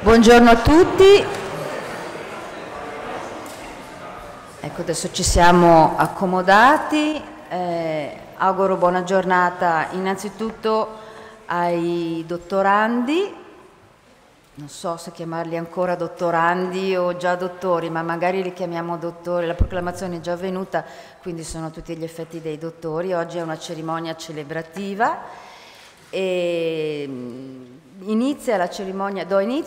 Buongiorno a tutti. Ecco, adesso ci siamo accomodati. Eh, auguro buona giornata innanzitutto ai dottorandi. Non so se chiamarli ancora dottorandi o già dottori, ma magari li chiamiamo dottori. La proclamazione è già avvenuta, quindi sono tutti gli effetti dei dottori. Oggi è una cerimonia celebrativa. E ehm, do inizio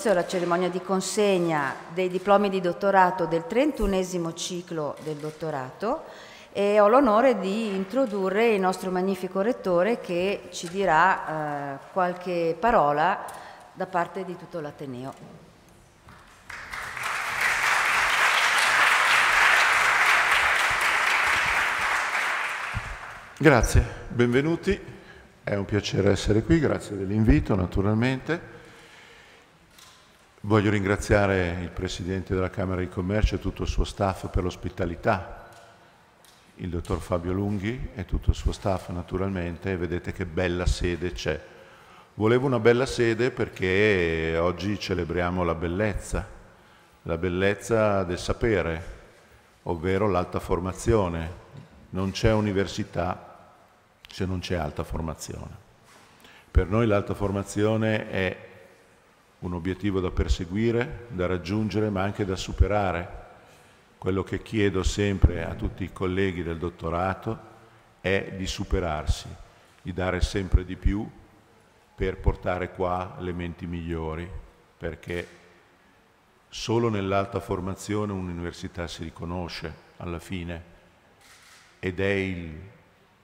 alla cerimonia di consegna dei diplomi di dottorato del 31 ciclo del dottorato e ho l'onore di introdurre il nostro magnifico rettore che ci dirà eh, qualche parola da parte di tutto l'Ateneo. Grazie, benvenuti. È un piacere essere qui, grazie dell'invito naturalmente. Voglio ringraziare il Presidente della Camera di Commercio e tutto il suo staff per l'ospitalità, il Dottor Fabio Lunghi e tutto il suo staff naturalmente, vedete che bella sede c'è. Volevo una bella sede perché oggi celebriamo la bellezza, la bellezza del sapere, ovvero l'alta formazione. Non c'è università se non c'è alta formazione. Per noi l'alta formazione è un obiettivo da perseguire, da raggiungere, ma anche da superare. Quello che chiedo sempre a tutti i colleghi del dottorato è di superarsi, di dare sempre di più per portare qua le menti migliori, perché solo nell'alta formazione un'università si riconosce alla fine ed è il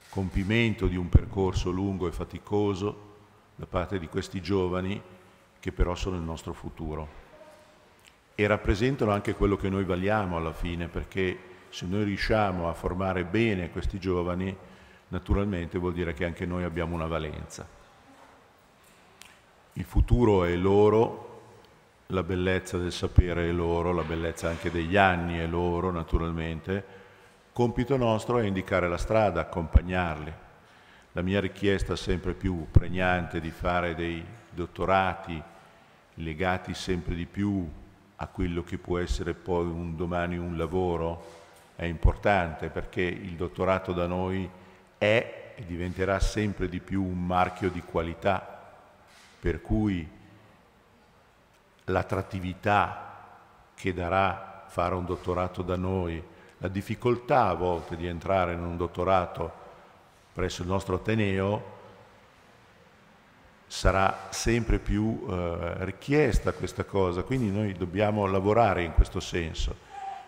compimento di un percorso lungo e faticoso da parte di questi giovani che però sono il nostro futuro e rappresentano anche quello che noi valiamo alla fine perché se noi riusciamo a formare bene questi giovani naturalmente vuol dire che anche noi abbiamo una valenza. Il futuro è loro, la bellezza del sapere è loro, la bellezza anche degli anni è loro naturalmente Compito nostro è indicare la strada, accompagnarli. La mia richiesta sempre più pregnante di fare dei dottorati legati sempre di più a quello che può essere poi un domani un lavoro è importante perché il dottorato da noi è e diventerà sempre di più un marchio di qualità, per cui l'attrattività che darà fare un dottorato da noi è la difficoltà a volte di entrare in un dottorato presso il nostro Ateneo sarà sempre più eh, richiesta questa cosa, quindi noi dobbiamo lavorare in questo senso,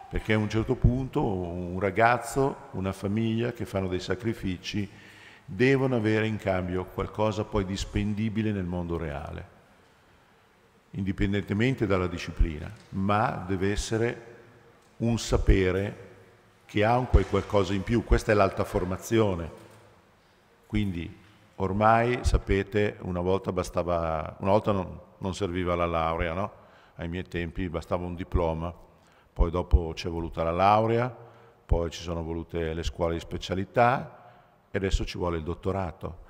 perché a un certo punto un ragazzo, una famiglia che fanno dei sacrifici devono avere in cambio qualcosa poi di spendibile nel mondo reale, indipendentemente dalla disciplina, ma deve essere un sapere che ha un quel qualcosa in più, questa è l'alta formazione. Quindi ormai sapete, una volta bastava, una volta non, non serviva la laurea, no? ai miei tempi bastava un diploma, poi dopo ci è voluta la laurea, poi ci sono volute le scuole di specialità e adesso ci vuole il dottorato.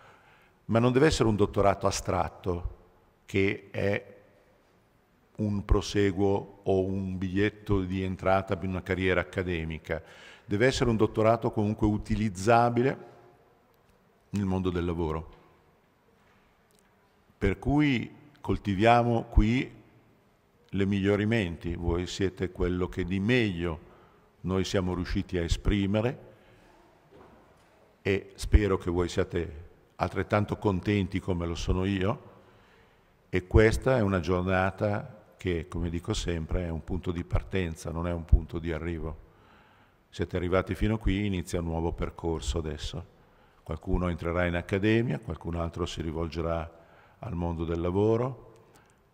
Ma non deve essere un dottorato astratto che è un proseguo o un biglietto di entrata per una carriera accademica deve essere un dottorato comunque utilizzabile nel mondo del lavoro. Per cui coltiviamo qui le miglioramenti, voi siete quello che di meglio noi siamo riusciti a esprimere e spero che voi siate altrettanto contenti come lo sono io e questa è una giornata che, come dico sempre, è un punto di partenza, non è un punto di arrivo. Siete arrivati fino qui, inizia un nuovo percorso adesso. Qualcuno entrerà in accademia, qualcun altro si rivolgerà al mondo del lavoro.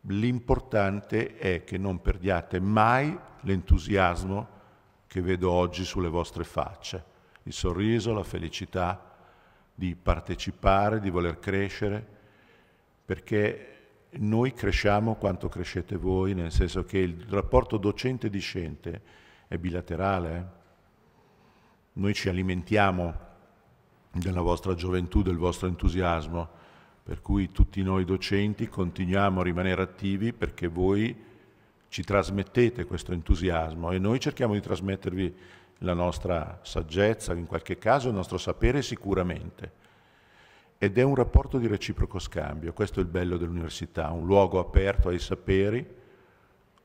L'importante è che non perdiate mai l'entusiasmo che vedo oggi sulle vostre facce, il sorriso, la felicità di partecipare, di voler crescere, perché noi cresciamo quanto crescete voi, nel senso che il rapporto docente-discente è bilaterale. Eh? Noi ci alimentiamo della vostra gioventù, del vostro entusiasmo, per cui tutti noi docenti continuiamo a rimanere attivi perché voi ci trasmettete questo entusiasmo e noi cerchiamo di trasmettervi la nostra saggezza, in qualche caso il nostro sapere sicuramente. Ed è un rapporto di reciproco scambio, questo è il bello dell'università, un luogo aperto ai saperi,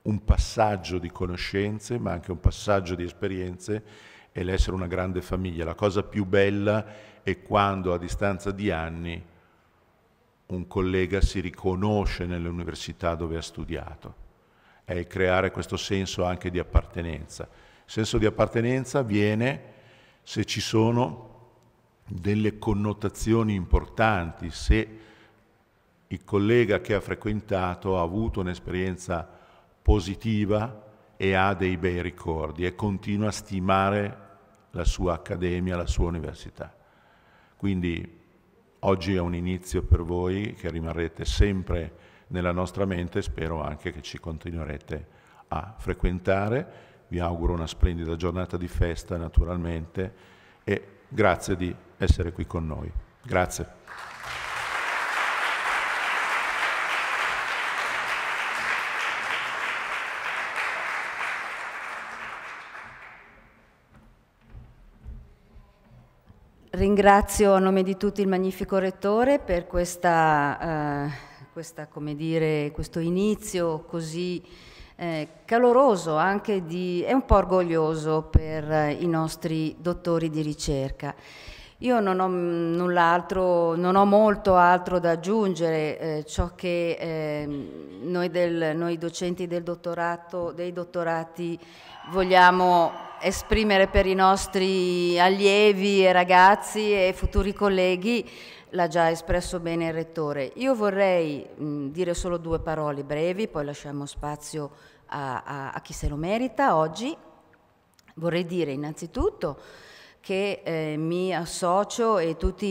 un passaggio di conoscenze, ma anche un passaggio di esperienze e l'essere una grande famiglia. La cosa più bella è quando a distanza di anni un collega si riconosce nell'università dove ha studiato. È creare questo senso anche di appartenenza. Il senso di appartenenza viene se ci sono delle connotazioni importanti, se il collega che ha frequentato ha avuto un'esperienza positiva, e ha dei bei ricordi e continua a stimare la sua accademia, la sua università. Quindi oggi è un inizio per voi che rimarrete sempre nella nostra mente e spero anche che ci continuerete a frequentare. Vi auguro una splendida giornata di festa naturalmente e grazie di essere qui con noi. Grazie. Ringrazio a nome di tutti il magnifico Rettore per questa, eh, questa, dire, questo inizio così eh, caloroso, anche di, e un po' orgoglioso per eh, i nostri dottori di ricerca. Io non ho, mm, null'altro, non ho molto altro da aggiungere, eh, ciò che ehm, noi, del, noi, docenti del dei dottorati vogliamo esprimere per i nostri allievi e ragazzi e futuri colleghi l'ha già espresso bene il Rettore. Io vorrei mh, dire solo due parole brevi, poi lasciamo spazio a, a, a chi se lo merita oggi. Vorrei dire innanzitutto che eh, mi associo e tutti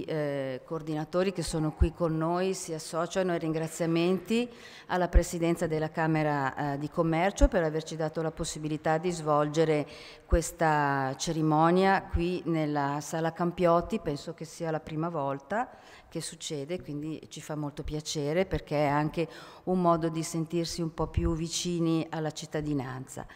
i eh, coordinatori che sono qui con noi si associano ai ringraziamenti alla Presidenza della Camera eh, di Commercio per averci dato la possibilità di svolgere questa cerimonia qui nella Sala Campiotti, penso che sia la prima volta che succede, quindi ci fa molto piacere perché è anche un modo di sentirsi un po' più vicini alla cittadinanza.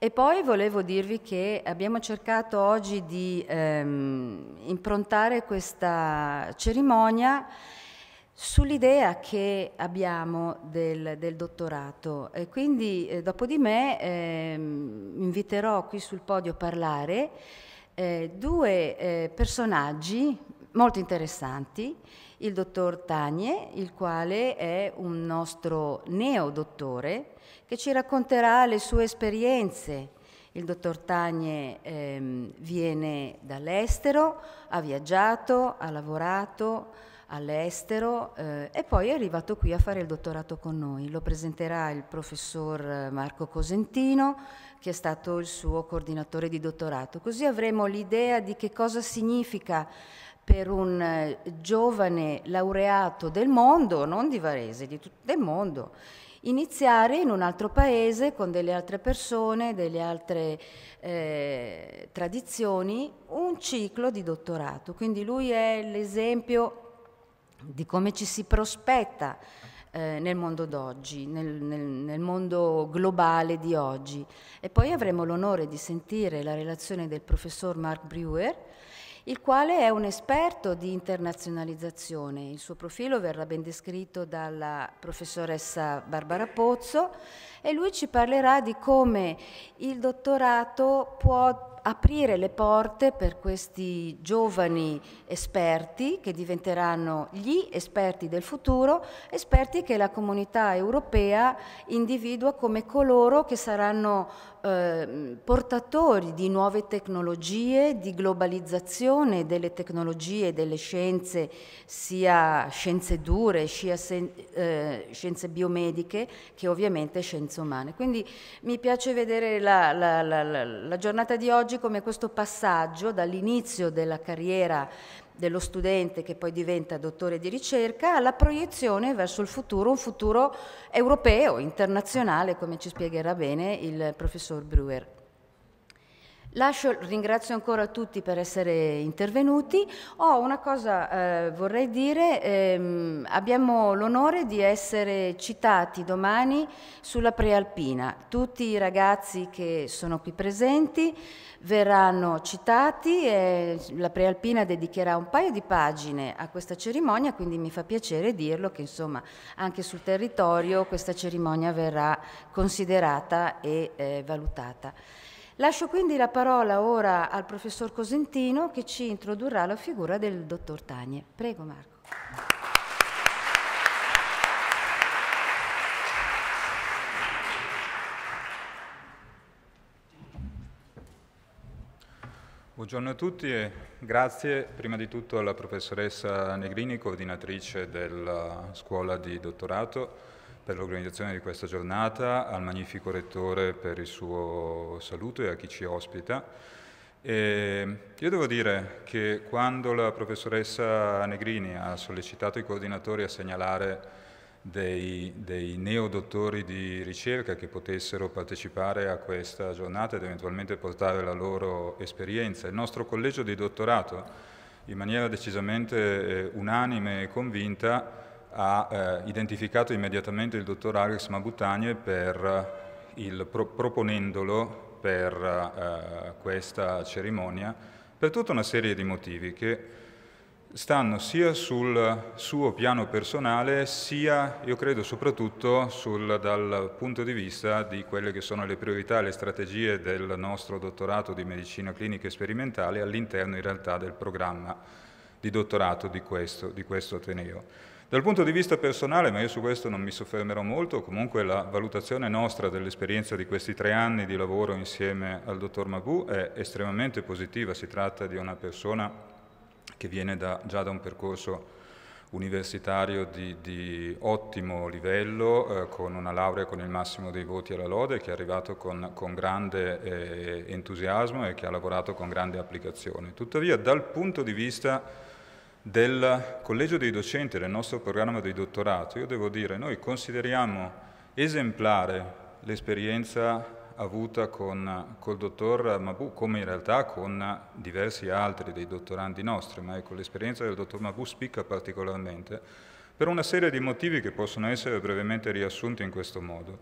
E poi volevo dirvi che abbiamo cercato oggi di ehm, improntare questa cerimonia sull'idea che abbiamo del, del dottorato. E quindi eh, dopo di me ehm, inviterò qui sul podio a parlare eh, due eh, personaggi molto interessanti, il dottor Tagne, il quale è un nostro neodottore, che ci racconterà le sue esperienze. Il dottor Tagne ehm, viene dall'estero, ha viaggiato, ha lavorato all'estero eh, e poi è arrivato qui a fare il dottorato con noi. Lo presenterà il professor eh, Marco Cosentino, che è stato il suo coordinatore di dottorato. Così avremo l'idea di che cosa significa per un eh, giovane laureato del mondo, non di Varese, di tutto il mondo, iniziare in un altro paese con delle altre persone, delle altre eh, tradizioni, un ciclo di dottorato. Quindi lui è l'esempio di come ci si prospetta eh, nel mondo d'oggi, nel, nel, nel, mondo globale di oggi. E poi avremo l'onore di sentire la relazione del professor Mark Brewer il quale è un esperto di internazionalizzazione. Il suo profilo verrà ben descritto dalla professoressa Barbara Pozzo e lui ci parlerà di come il dottorato può aprire le porte per questi giovani esperti che diventeranno gli esperti del futuro, esperti che la comunità europea individua come coloro che saranno eh, portatori di nuove tecnologie, di globalizzazione delle tecnologie, e delle scienze, sia scienze dure, sia eh, scienze biomediche che ovviamente scienze esistenze umane. Quindi mi piace vedere la, la, la, la giornata di oggi come questo passaggio dall'inizio della carriera dello studente che poi diventa dottore di ricerca alla proiezione verso il futuro, un futuro europeo, internazionale, come ci spiegherà bene il professor Brewer. Lascio, ringrazio ancora tutti per essere intervenuti. Oh, una cosa eh, vorrei dire, ehm, abbiamo l'onore di essere citati domani sulla prealpina. Tutti i ragazzi che sono qui presenti verranno citati e la prealpina dedicherà un paio di pagine a questa cerimonia, quindi mi fa piacere dirlo che insomma anche sul territorio questa cerimonia verrà considerata e eh, valutata. Lascio quindi la parola ora al professor Cosentino che ci introdurrà la figura del dottor Tagne. Prego Marco. Buongiorno a tutti e grazie prima di tutto alla professoressa Negrini, coordinatrice della scuola di dottorato per l'organizzazione di questa giornata, al magnifico rettore per il suo saluto e a chi ci ospita. E io devo dire che quando la professoressa Negrini ha sollecitato i coordinatori a segnalare dei, dei neodottori di ricerca che potessero partecipare a questa giornata ed eventualmente portare la loro esperienza, il nostro collegio di dottorato in maniera decisamente eh, unanime e convinta ha eh, identificato immediatamente il dottor Alex Mabutagne per eh, il, pro, proponendolo per eh, questa cerimonia per tutta una serie di motivi che stanno sia sul suo piano personale sia, io credo, soprattutto sul, dal punto di vista di quelle che sono le priorità e le strategie del nostro dottorato di medicina clinica e sperimentale all'interno in realtà del programma di dottorato di questo, di questo Ateneo. Dal punto di vista personale, ma io su questo non mi soffermerò molto, comunque la valutazione nostra dell'esperienza di questi tre anni di lavoro insieme al dottor Mabu è estremamente positiva, si tratta di una persona che viene da, già da un percorso universitario di, di, ottimo livello, eh, con una laurea con il massimo dei voti alla lode, che è arrivato con, con grande eh, entusiasmo e che ha lavorato con grande applicazione. Tuttavia, dal punto di vista del collegio dei docenti del nostro programma di dottorato, io devo dire, noi consideriamo esemplare l'esperienza avuta con, col dottor Mabu, come in realtà con diversi altri dei dottorandi nostri, ma ecco, l'esperienza del dottor Mabu spicca particolarmente per una serie di motivi che possono essere brevemente riassunti in questo modo.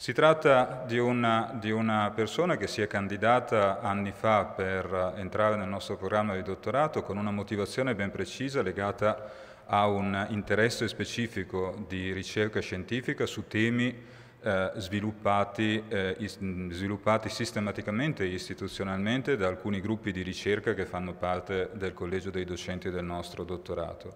Si tratta di una, di una, persona che si è candidata anni fa per entrare nel nostro programma di dottorato con una motivazione ben precisa legata a un interesse specifico di ricerca scientifica su temi eh, sviluppati, eh, sviluppati, sistematicamente e istituzionalmente da alcuni gruppi di ricerca che fanno parte del collegio dei docenti del nostro dottorato.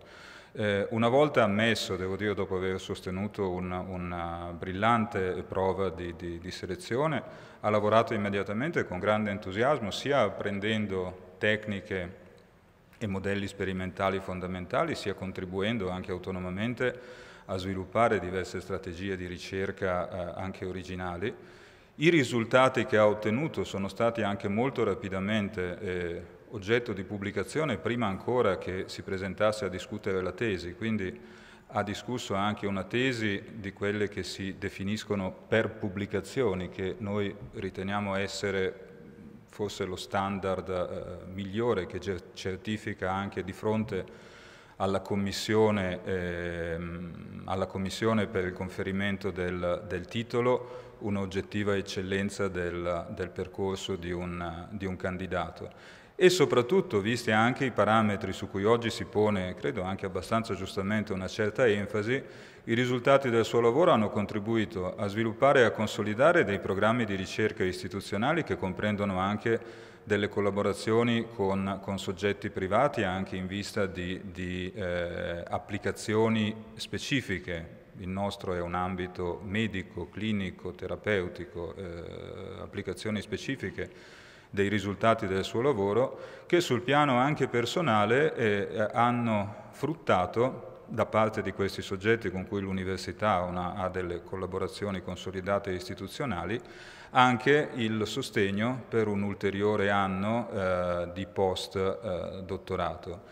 Eh, una volta ammesso, devo dire, dopo aver sostenuto una, una eh, brillante prova di, di, di selezione, ha lavorato immediatamente con grande entusiasmo, sia apprendendo tecniche e modelli sperimentali fondamentali, sia contribuendo anche autonomamente a sviluppare diverse strategie di ricerca eh, anche originali. I risultati che ha ottenuto sono stati anche molto rapidamente eh, oggetto di pubblicazione prima ancora che si presentasse a discutere la tesi, quindi ha discusso anche una tesi di quelle che si definiscono per pubblicazioni, che noi riteniamo essere forse lo standard eh, migliore che certifica anche di fronte alla commissione, eh, alla commissione per il conferimento del, del titolo un'oggettiva eccellenza del, del percorso di un, di un, candidato e soprattutto, visti anche i parametri su cui oggi si pone, credo anche abbastanza giustamente, una certa enfasi, i risultati del suo lavoro hanno contribuito a sviluppare e a consolidare dei programmi di ricerca istituzionali che comprendono anche delle collaborazioni con, con soggetti privati anche in vista di, di eh, applicazioni specifiche. Il nostro è un ambito medico, clinico, terapeutico, eh, applicazioni specifiche dei risultati del suo lavoro, che sul piano anche personale eh, hanno fruttato da parte di questi soggetti con cui l'università ha delle collaborazioni consolidate e istituzionali, anche il sostegno per un ulteriore anno eh, di post eh, dottorato.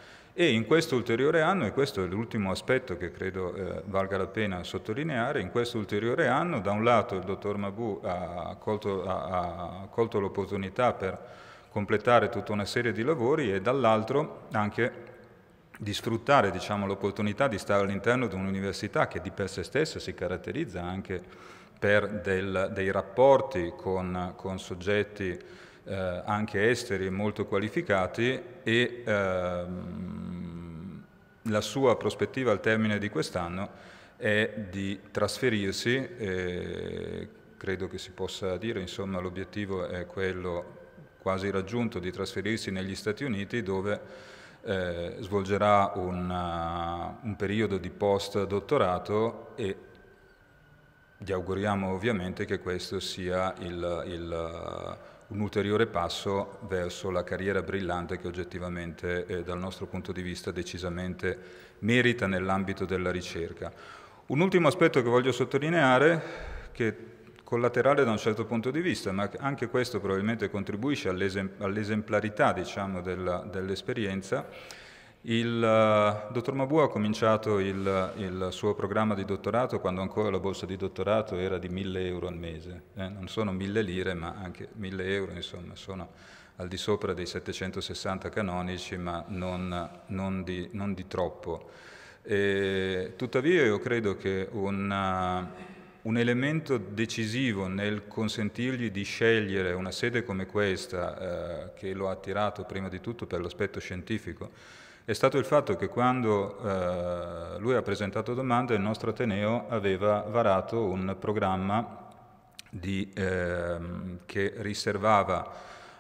E in questo ulteriore anno, e questo è l'ultimo aspetto che credo eh, valga la pena sottolineare, in questo ulteriore anno da un lato il dottor Mabu ha colto, colto l'opportunità per completare tutta una serie di lavori e dall'altro anche di sfruttare diciamo, l'opportunità di stare all'interno di un'università che di per sé stessa si caratterizza anche per del, dei rapporti con, con soggetti eh, anche esteri molto qualificati e ehm, la sua prospettiva al termine di quest'anno è di trasferirsi, eh, credo che si possa dire, insomma l'obiettivo è quello quasi raggiunto di trasferirsi negli Stati Uniti dove eh, svolgerà una, eh, un periodo di post dottorato e gli auguriamo ovviamente che questo sia il, il un ulteriore passo verso la carriera brillante che oggettivamente, eh, dal nostro punto di vista, decisamente merita nell'ambito della ricerca. Un ultimo aspetto che voglio sottolineare, che è collaterale da un certo punto di vista, ma anche questo probabilmente contribuisce all'esemplarità diciamo, dell'esperienza, dell il uh, dottor Mabu ha cominciato il, il, suo programma di dottorato quando ancora la borsa di dottorato era di 1000 euro al mese. Eh, non sono 1000 lire, ma anche 1000 euro, insomma, sono al di sopra dei 760 canonici, ma non, non, di, non di, troppo. E, tuttavia io credo che una, eh, un elemento decisivo nel consentirgli di scegliere una sede come questa, eh, che lo ha attirato prima di tutto per l'aspetto scientifico, è stato il fatto che quando eh, lui ha presentato domande il nostro Ateneo aveva varato un programma di, eh, che riservava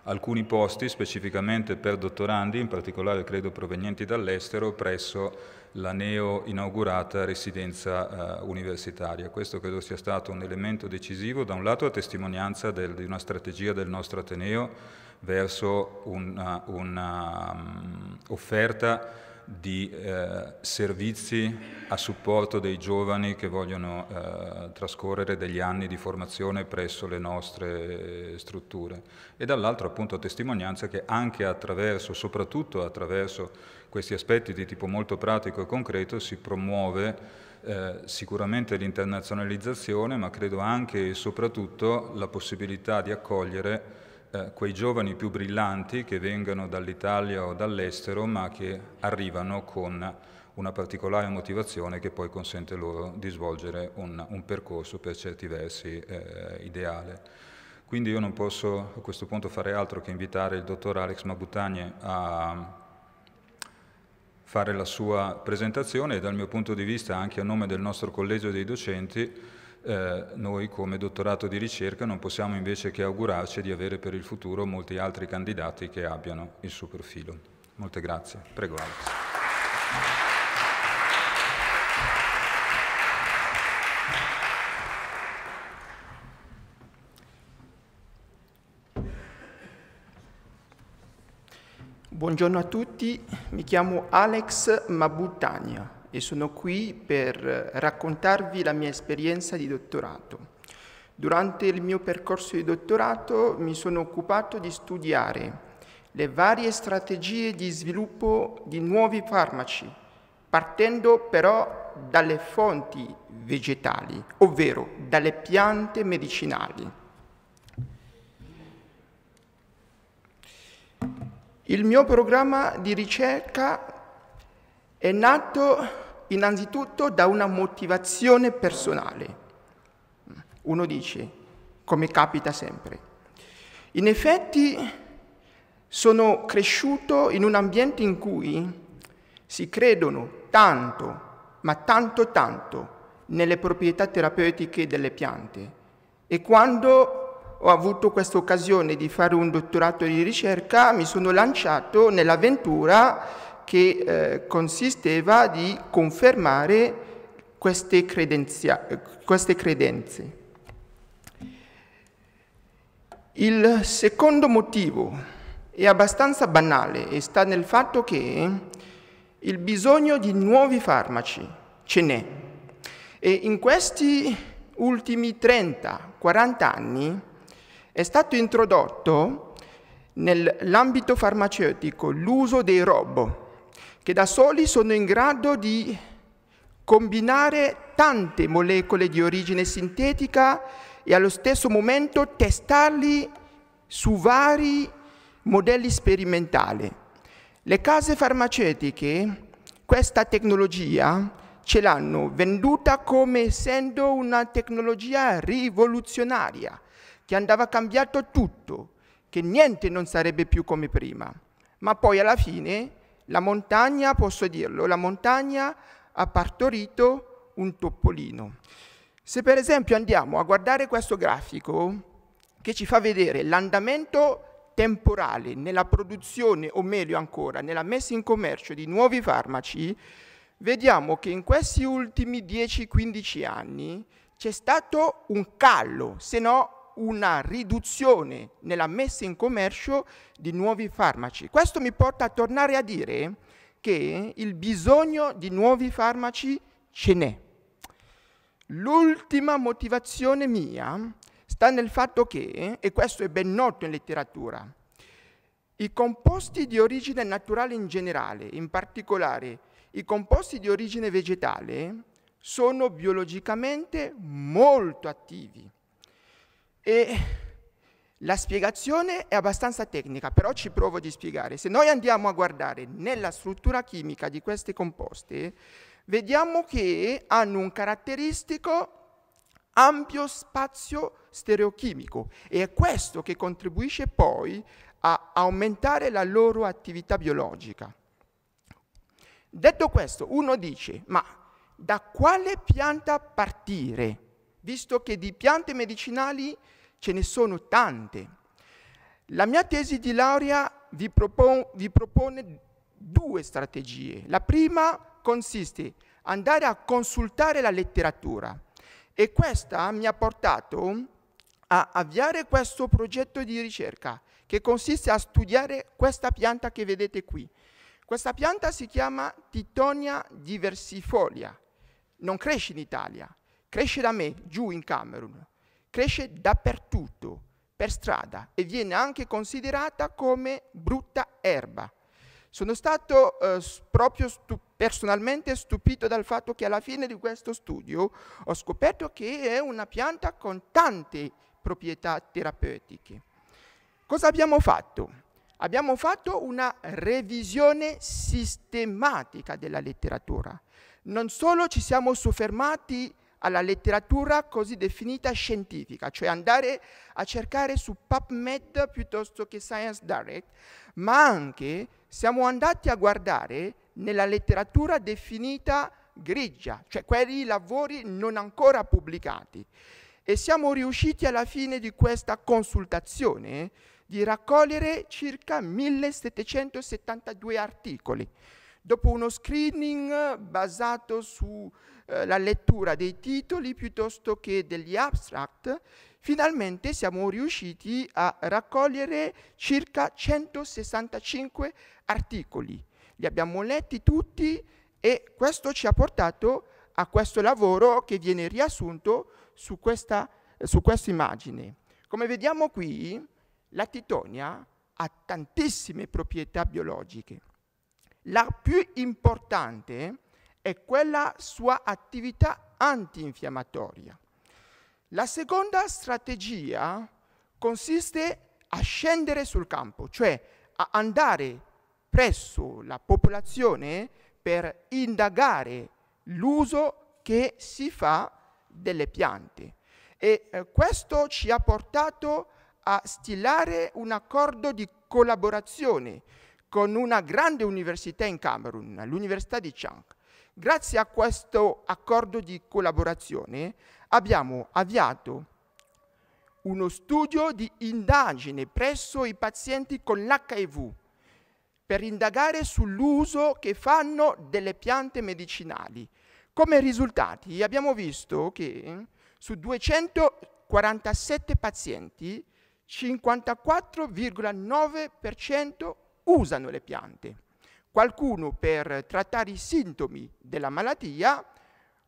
alcuni posti specificamente per dottorandi, in particolare credo provenienti dall'estero, presso la neo inaugurata residenza eh, universitaria. Questo credo sia stato un elemento decisivo, da un lato a testimonianza del, di una strategia del nostro Ateneo verso un'offerta uh, um, di eh, servizi a supporto dei giovani che vogliono eh, trascorrere degli anni di formazione presso le nostre strutture e dall'altro appunto testimonianza che anche attraverso, soprattutto attraverso questi aspetti di tipo molto pratico e concreto si promuove eh, sicuramente l'internazionalizzazione, ma credo anche e soprattutto la possibilità di accogliere eh, quei giovani più brillanti che vengano dall'Italia o dall'estero ma che arrivano con una particolare motivazione che poi consente loro di svolgere un, un percorso per certi versi eh, ideale. Quindi io non posso a questo punto fare altro che invitare il dottor Alex Mabutagne a fare la sua presentazione e dal mio punto di vista anche a nome del nostro collegio dei docenti eh, noi come dottorato di ricerca non possiamo invece che augurarci di avere per il futuro molti altri candidati che abbiano il suo profilo. Molte grazie. Prego Alex. Buongiorno a tutti, mi chiamo Alex Mabutania e sono qui per raccontarvi la mia esperienza di dottorato. Durante il mio percorso di dottorato mi sono occupato di studiare le varie strategie di sviluppo di nuovi farmaci, partendo però dalle fonti vegetali, ovvero dalle piante medicinali. Il mio programma di ricerca è nato innanzitutto da una motivazione personale. Uno dice, come capita sempre. In effetti sono cresciuto in un ambiente in cui si credono tanto, ma tanto tanto, nelle proprietà terapeutiche delle piante. E quando ho avuto questa occasione di fare un dottorato di ricerca, mi sono lanciato nell'avventura che eh, consisteva di confermare queste, queste credenze. Il secondo motivo è abbastanza banale e sta nel fatto che il bisogno di nuovi farmaci ce n'è. E in questi ultimi 30-40 anni è stato introdotto nell'ambito farmaceutico l'uso dei robot che da soli sono in grado di combinare tante molecole di origine sintetica e allo stesso momento testarli su vari modelli sperimentali. Le case farmaceutiche questa tecnologia ce l'hanno venduta come essendo una tecnologia rivoluzionaria, che andava cambiato tutto, che niente non sarebbe più come prima. Ma poi alla fine la montagna, posso dirlo, la montagna ha partorito un topolino. Se per esempio andiamo a guardare questo grafico che ci fa vedere l'andamento temporale nella produzione, o meglio ancora, nella messa in commercio di nuovi farmaci, vediamo che in questi ultimi 10-15 anni c'è stato un callo, se no una riduzione nella messa in commercio di nuovi farmaci. Questo mi porta a tornare a dire che il bisogno di nuovi farmaci ce n'è. L'ultima motivazione mia sta nel fatto che, e questo è ben noto in letteratura, i composti di origine naturale in generale, in particolare i composti di origine vegetale, sono biologicamente molto attivi e la spiegazione è abbastanza tecnica, però ci provo di spiegare. Se noi andiamo a guardare nella struttura chimica di queste composte, vediamo che hanno un caratteristico ampio spazio stereochimico e è questo che contribuisce poi a aumentare la loro attività biologica. Detto questo, uno dice, ma da quale pianta partire? Visto che di piante medicinali ce ne sono tante. La mia tesi di laurea vi, propon vi propone due strategie. La prima consiste in andare a consultare la letteratura e questa mi ha portato a avviare questo progetto di ricerca che consiste a studiare questa pianta che vedete qui. Questa pianta si chiama Titonia diversifolia, non cresce in Italia, cresce da me giù in Camerun cresce dappertutto, per strada, e viene anche considerata come brutta erba. Sono stato eh, proprio stu personalmente stupito dal fatto che alla fine di questo studio ho scoperto che è una pianta con tante proprietà terapeutiche. Cosa abbiamo fatto? Abbiamo fatto una revisione sistematica della letteratura. Non solo ci siamo soffermati alla letteratura così definita scientifica, cioè andare a cercare su PubMed piuttosto che Science Direct, ma anche siamo andati a guardare nella letteratura definita grigia, cioè quei lavori non ancora pubblicati. E siamo riusciti alla fine di questa consultazione di raccogliere circa 1772 articoli, dopo uno screening basato su eh, la lettura dei titoli piuttosto che degli abstract, finalmente siamo riusciti a raccogliere circa 165 articoli. Li abbiamo letti tutti e questo ci ha portato a questo lavoro che viene riassunto su questa, su questa immagine. Come vediamo qui, la Titonia ha tantissime proprietà biologiche. La più importante è e quella sua attività antinfiammatoria. La seconda strategia consiste a scendere sul campo, cioè a andare presso la popolazione per indagare l'uso che si fa delle piante. E eh, questo ci ha portato a stilare un accordo di collaborazione con una grande università in Camerun, l'Università di Chang, Grazie a questo accordo di collaborazione abbiamo avviato uno studio di indagine presso i pazienti con l'HIV per indagare sull'uso che fanno delle piante medicinali. Come risultati abbiamo visto che su 247 pazienti 54,9% usano le piante qualcuno per trattare i sintomi della malattia,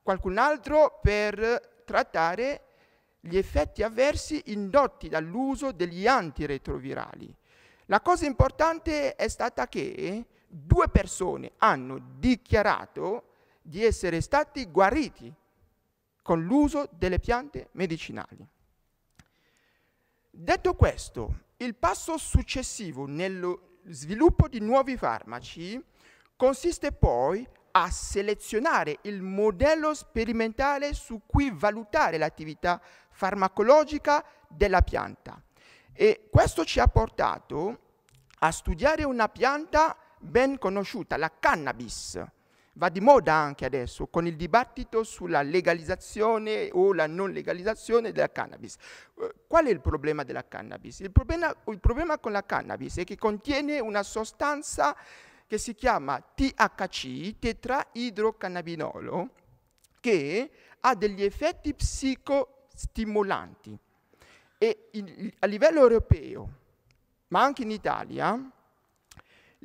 qualcun altro per trattare gli effetti avversi indotti dall'uso degli antiretrovirali. La cosa importante è stata che due persone hanno dichiarato di essere stati guariti con l'uso delle piante medicinali. Detto questo, il passo successivo nello sviluppo di nuovi farmaci consiste poi a selezionare il modello sperimentale su cui valutare l'attività farmacologica della pianta. E questo ci ha portato a studiare una pianta ben conosciuta, la cannabis, va di moda anche adesso con il dibattito sulla legalizzazione o la non legalizzazione della cannabis. Eh, qual è il problema della cannabis? Il problema, il problema con la cannabis è che contiene una sostanza che si chiama THC, tetraidrocannabinolo, che ha degli effetti psicostimolanti. E in, a livello europeo, ma anche in Italia,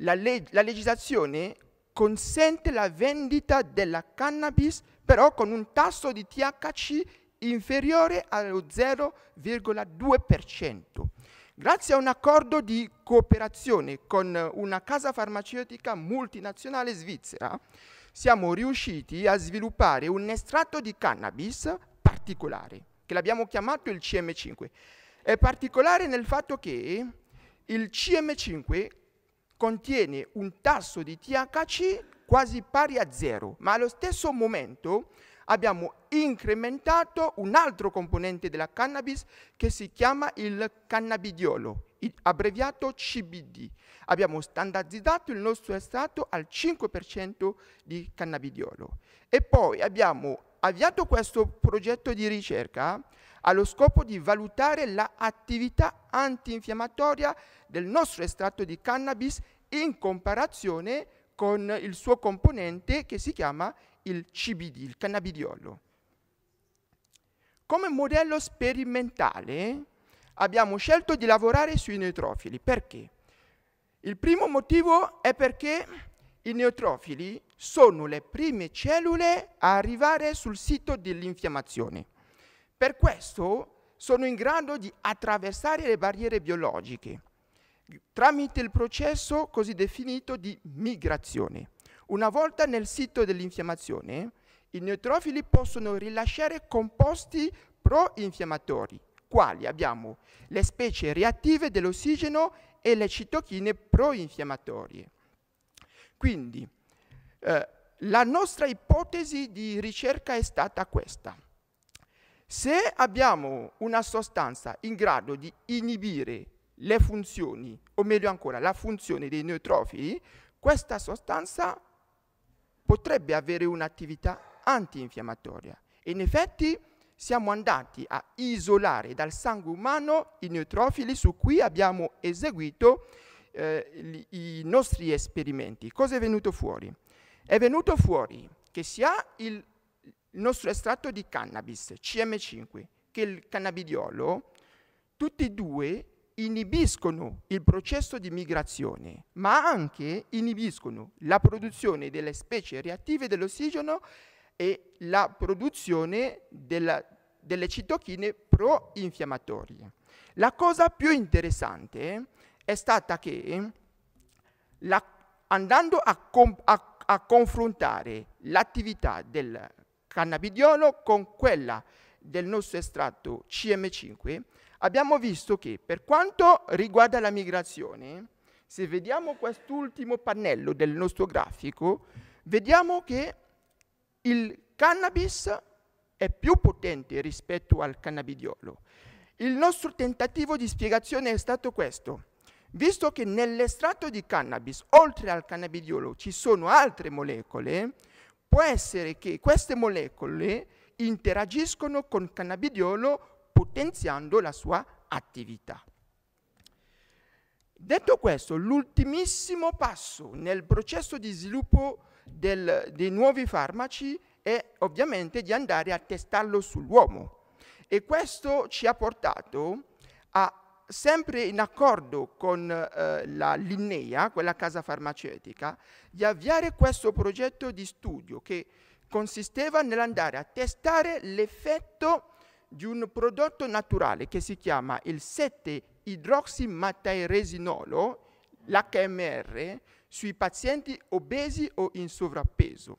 la, leg la legislazione consente la vendita della cannabis però con un tasso di THC inferiore allo 0,2%. Grazie a un accordo di cooperazione con una casa farmaceutica multinazionale svizzera, siamo riusciti a sviluppare un estratto di cannabis particolare, che l'abbiamo chiamato il CM5. È particolare nel fatto che il CM5 contiene un tasso di THC quasi pari a zero, ma allo stesso momento abbiamo incrementato un altro componente della cannabis che si chiama il cannabidiolo, abbreviato CBD. Abbiamo standardizzato il nostro stato al 5% di cannabidiolo. E poi abbiamo avviato questo progetto di ricerca allo scopo di valutare l'attività antinfiammatoria del nostro estratto di cannabis in comparazione con il suo componente che si chiama il CBD, il cannabidiolo. Come modello sperimentale abbiamo scelto di lavorare sui neutrofili. Perché? Il primo motivo è perché i neutrofili sono le prime cellule a arrivare sul sito dell'infiammazione. Per questo sono in grado di attraversare le barriere biologiche tramite il processo così definito di migrazione. Una volta nel sito dell'infiammazione, i neutrofili possono rilasciare composti pro-infiammatori, quali abbiamo le specie reattive dell'ossigeno e le citochine pro-infiammatorie. Quindi, eh, la nostra ipotesi di ricerca è stata questa. Se abbiamo una sostanza in grado di inibire le funzioni, o meglio ancora la funzione dei neutrofili, questa sostanza potrebbe avere un'attività antinfiammatoria. E in effetti siamo andati a isolare dal sangue umano i neutrofili su cui abbiamo eseguito eh, i nostri esperimenti. Cosa è venuto fuori? È venuto fuori che sia ha il il nostro estratto di cannabis, CM5, che il cannabidiolo, tutti e due inibiscono il processo di migrazione, ma anche inibiscono la produzione delle specie reattive dell'ossigeno e la produzione della, delle citochine pro-infiammatorie. La cosa più interessante è stata che la, andando a, a, a confrontare l'attività del cannabidiolo con quella del nostro estratto CM5, abbiamo visto che per quanto riguarda la migrazione, se vediamo quest'ultimo pannello del nostro grafico, vediamo che il cannabis è più potente rispetto al cannabidiolo. Il nostro tentativo di spiegazione è stato questo. Visto che nell'estratto di cannabis, oltre al cannabidiolo, ci sono altre molecole, può essere che queste molecole interagiscono con cannabidiolo potenziando la sua attività. Detto questo, l'ultimissimo passo nel processo di sviluppo del, dei nuovi farmaci è ovviamente di andare a testarlo sull'uomo. E questo ci ha portato a sempre in accordo con eh, la Linnea, quella casa farmaceutica, di avviare questo progetto di studio che consisteva nell'andare a testare l'effetto di un prodotto naturale che si chiama il 7-idroximatairesinolo, l'HMR, sui pazienti obesi o in sovrappeso.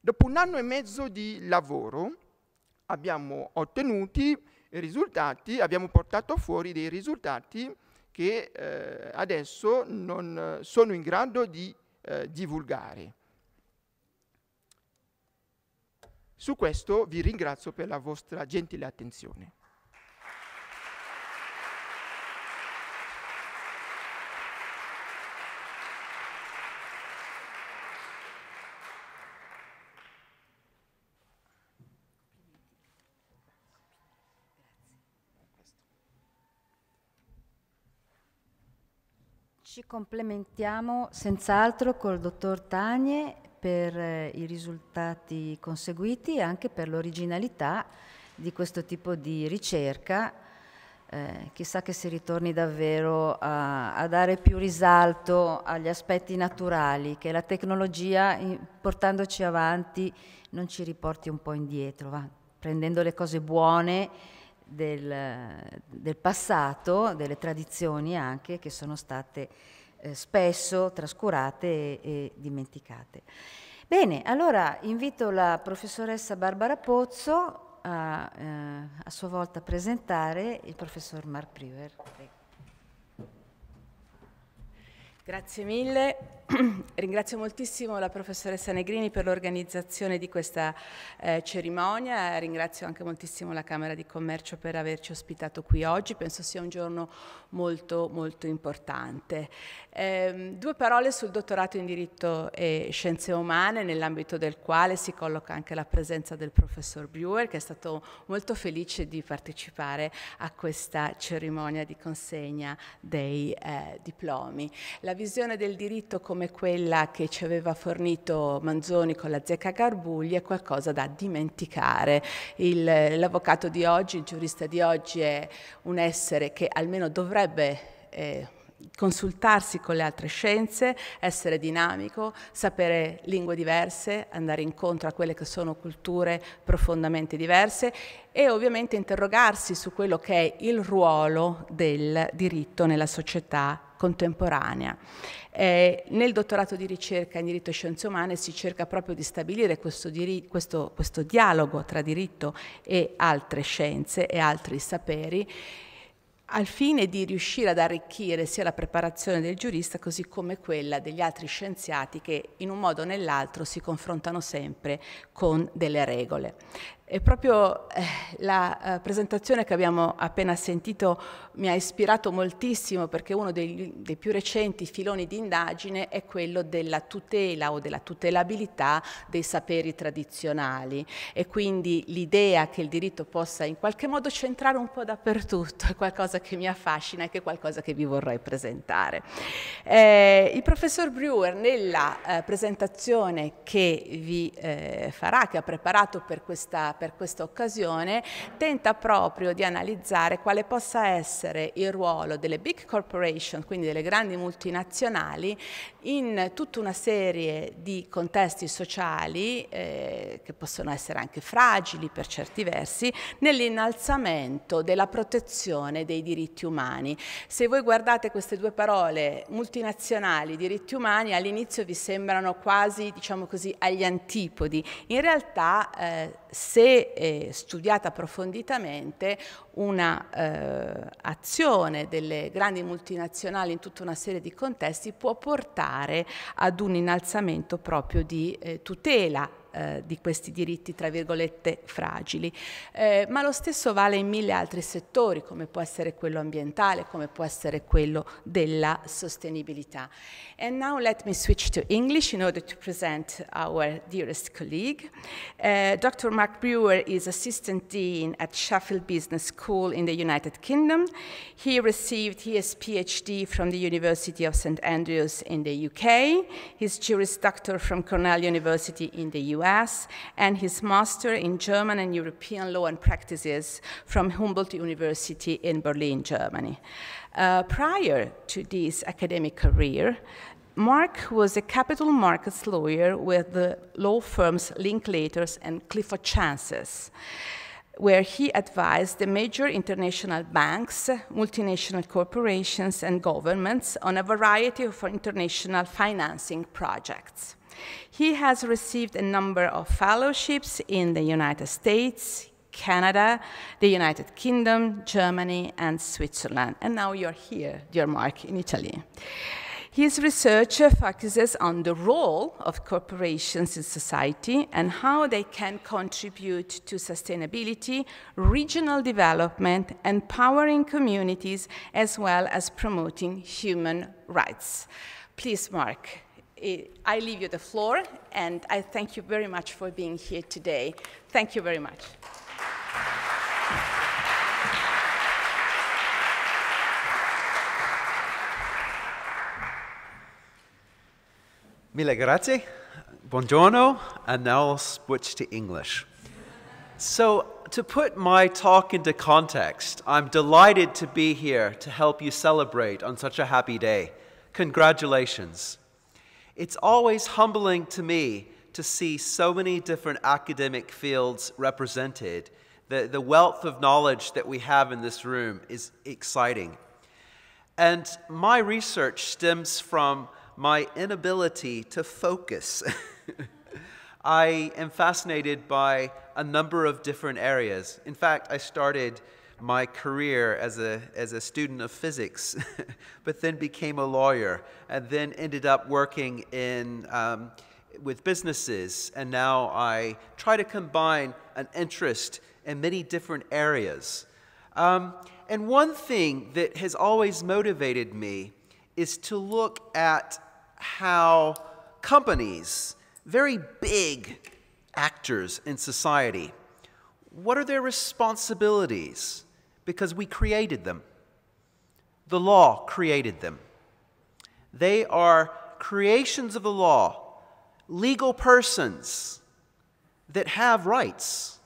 Dopo un anno e mezzo di lavoro abbiamo ottenuto risultati, abbiamo portato fuori dei risultati che eh, adesso non eh, sono in grado di eh, divulgare. Su questo vi ringrazio per la vostra gentile attenzione. Ci complementiamo senz'altro col dottor Tagne per eh, i risultati conseguiti e anche per l'originalità di questo tipo di ricerca. Eh, chissà che si ritorni davvero a, a, dare più risalto agli aspetti naturali, che la tecnologia portandoci avanti non ci riporti un po' indietro, va? prendendo le cose buone del, del passato, delle tradizioni anche che sono state eh, spesso trascurate e, e dimenticate. Bene, allora invito la professoressa Barbara Pozzo a, eh, a, sua volta presentare il professor Mark Brewer. Grazie mille. Ringrazio moltissimo la professoressa Negrini per l'organizzazione di questa eh, cerimonia, ringrazio anche moltissimo la Camera di Commercio per averci ospitato qui oggi, penso sia un giorno molto molto importante. Eh, due parole sul dottorato in diritto e scienze umane, nell'ambito del quale si colloca anche la presenza del professor Brewer che è stato molto felice di partecipare a questa cerimonia di consegna dei eh, diplomi. La visione del diritto come quella che ci aveva fornito Manzoni con la zecca Garbugli è qualcosa da dimenticare. l'avvocato di oggi, il giurista di oggi è un essere che almeno dovrebbe... Eh, consultarsi con le altre scienze, essere dinamico, sapere lingue diverse, andare incontro a quelle che sono culture profondamente diverse e ovviamente interrogarsi su quello che è il ruolo del diritto nella società contemporanea. Eh, nel dottorato di ricerca in diritto e scienze umane si cerca proprio di stabilire questo, questo, questo dialogo tra diritto e altre scienze e altri saperi al fine di riuscire ad arricchire sia la preparazione del giurista così come quella degli altri scienziati che in un modo o nell'altro si confrontano sempre con delle regole. E proprio eh, la eh, presentazione che abbiamo appena sentito mi ha ispirato moltissimo perché uno dei, dei più recenti filoni di indagine è quello della tutela o della tutelabilità dei saperi tradizionali e quindi l'idea che il diritto possa in qualche modo centrare un po' dappertutto è qualcosa che mi affascina e che è qualcosa che vi vorrei presentare. Eh, il professor Brewer nella eh, presentazione che vi eh, farà, che ha preparato per questa per questa occasione tenta proprio di analizzare quale possa essere il ruolo delle big corporation, quindi delle grandi multinazionali, in tutta una serie di contesti sociali eh, che possono essere anche fragili per certi versi, nell'innalzamento della protezione dei diritti umani. Se voi guardate queste due parole, multinazionali, diritti umani, all'inizio vi sembrano quasi, diciamo così, agli antipodi. In realtà, eh, se eh, studiata approfonditamente, un'azione eh, delle grandi multinazionali in tutta una serie di contesti può portare ad un innalzamento proprio di eh, tutela eh, di questi diritti, tra virgolette, fragili. Eh, ma lo stesso vale in mille altri settori, come può essere quello ambientale, come può essere quello della sostenibilità. And now let me switch to English in order to present our dearest colleague. Uh, eh, Dr. Mark Brewer is Assistant Dean at Sheffield Business School in the United Kingdom. He received his PhD from the University of St. Andrews in the UK, his Juris Doctor from Cornell University in the US, US and his master in German and European law and practices from Humboldt University in Berlin, Germany. Uh, prior to this academic career, Mark was a capital markets lawyer with the law firms Linklaters and Clifford Chances where he advised the major international banks, multinational corporations, and governments on a variety of international financing projects. He has received a number of fellowships in the United States, Canada, the United Kingdom, Germany, and Switzerland. And now you're here, dear Mark, in Italy. His research focuses on the role of corporations in society and how they can contribute to sustainability, regional development, empowering communities, as well as promoting human rights. Please, Mark, I leave you the floor, and I thank you very much for being here today. Thank you very much. Mille grazie, buongiorno, and now I'll switch to English. So, to put my talk into context, I'm delighted to be here to help you celebrate on such a happy day. Congratulations. It's always humbling to me to see so many different academic fields represented. The, the wealth of knowledge that we have in this room is exciting. And my research stems from my inability to focus. I am fascinated by a number of different areas. In fact, I started my career as a, as a student of physics, but then became a lawyer, and then ended up working in, um, with businesses. And now I try to combine an interest in many different areas. Um, and one thing that has always motivated me is to look at how companies, very big actors in society, what are their responsibilities? because we created them. The law created them. They are creations of the law, legal persons that have rights.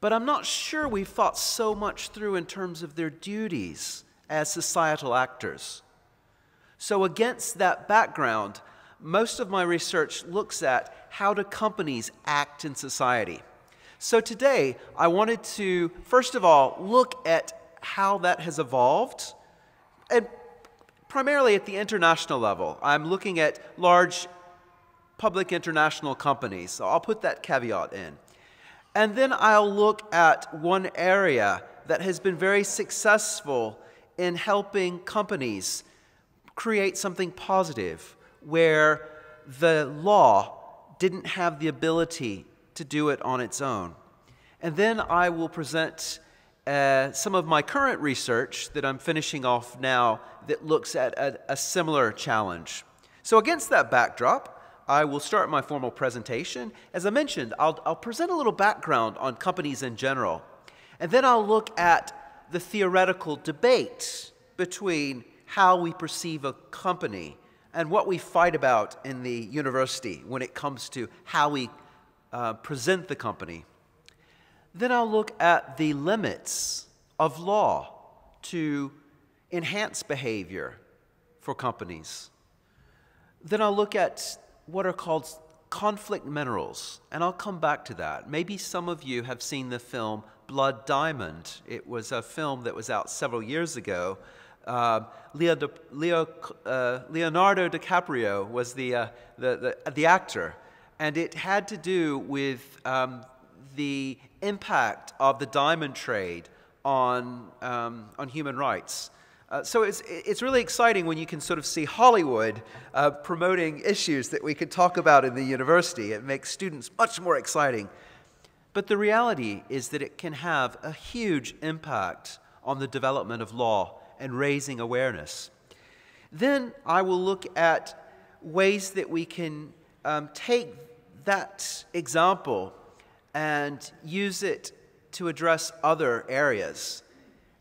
But I'm not sure we've thought so much through in terms of their duties as societal actors. So, against that background, most of my research looks at how do companies act in society. So today, I wanted to, first of all, look at how that has evolved, and primarily at the international level. I'm looking at large public international companies, so I'll put that caveat in. And then I'll look at one area that has been very successful in helping companies create something positive where the law didn't have the ability to do it on its own. And then I will present uh, some of my current research that I'm finishing off now that looks at a, a similar challenge. So, against that backdrop, I will start my formal presentation. As I mentioned, I'll, I'll present a little background on companies in general, and then I'll look at the theoretical debate between how we perceive a company and what we fight about in the university when it comes to how we uh, present the company. Then I'll look at the limits of law to enhance behavior for companies. Then I'll look at what are called conflict minerals, and I'll come back to that. Maybe some of you have seen the film Blood Diamond. It was a film that was out several years ago. Uh, Leo De, Leo, uh, Leonardo DiCaprio was the, uh, the, the, the actor and it had to do with um, the impact of the diamond trade on, um, on human rights. Uh, so it's, it's really exciting when you can sort of see Hollywood uh, promoting issues that we could talk about in the university. It makes students much more exciting. But the reality is that it can have a huge impact on the development of law and raising awareness. Then I will look at ways that we can um, take that example and use it to address other areas.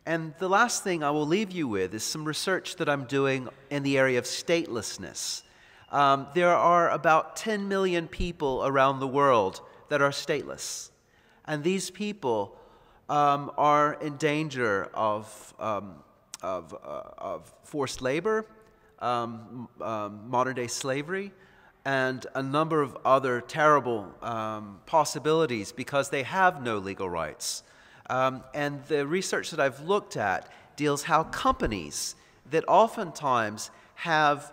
And the last thing I will leave you with is some research that I'm doing in the area of statelessness. Um, there are about 10 million people around the world that are stateless. And these people um, are in danger of, um, of, uh, of forced labor, um, um, modern day slavery, and a number of other terrible um, possibilities because they have no legal rights. Um, and the research that I've looked at deals how companies that oftentimes have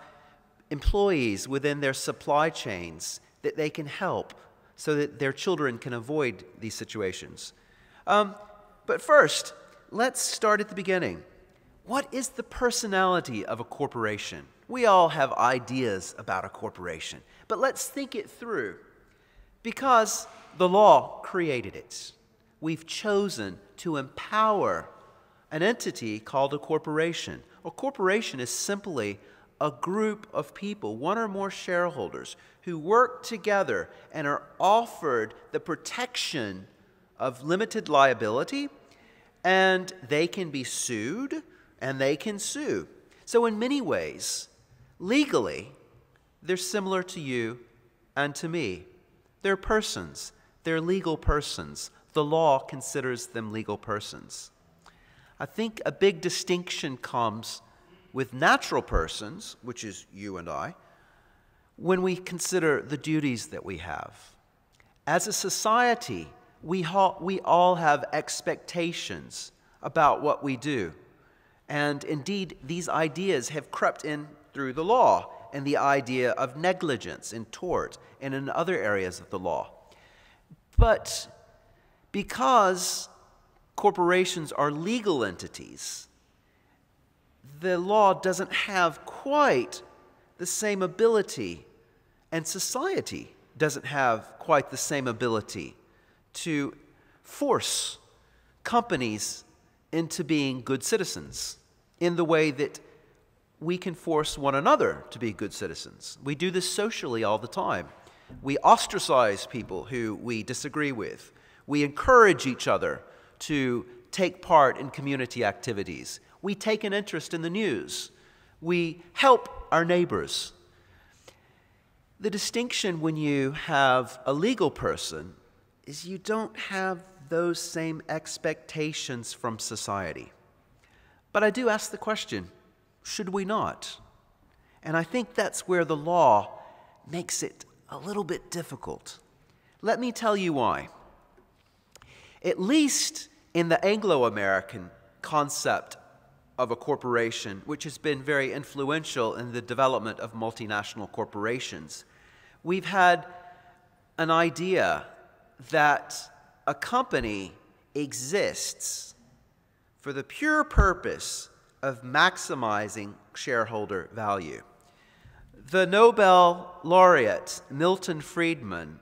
employees within their supply chains that they can help so that their children can avoid these situations. Um, but first, let's start at the beginning. What is the personality of a corporation? We all have ideas about a corporation, but let's think it through. Because the law created it, we've chosen to empower an entity called a corporation. A corporation is simply a group of people, one or more shareholders, who work together and are offered the protection of limited liability, and they can be sued and they can sue. So, in many ways, Legally, they're similar to you and to me. They're persons, they're legal persons. The law considers them legal persons. I think a big distinction comes with natural persons, which is you and I, when we consider the duties that we have. As a society, we, we all have expectations about what we do. And indeed, these ideas have crept in through the law and the idea of negligence in tort and in other areas of the law. But because corporations are legal entities, the law doesn't have quite the same ability, and society doesn't have quite the same ability to force companies into being good citizens in the way that we can force one another to be good citizens. We do this socially all the time. We ostracize people who we disagree with. We encourage each other to take part in community activities. We take an interest in the news. We help our neighbors. The distinction when you have a legal person is you don't have those same expectations from society. But I do ask the question should we not? And I think that's where the law makes it a little bit difficult. Let me tell you why. At least in the Anglo American concept of a corporation, which has been very influential in the development of multinational corporations, we've had an idea that a company exists for the pure purpose of maximizing shareholder value. The Nobel laureate Milton Friedman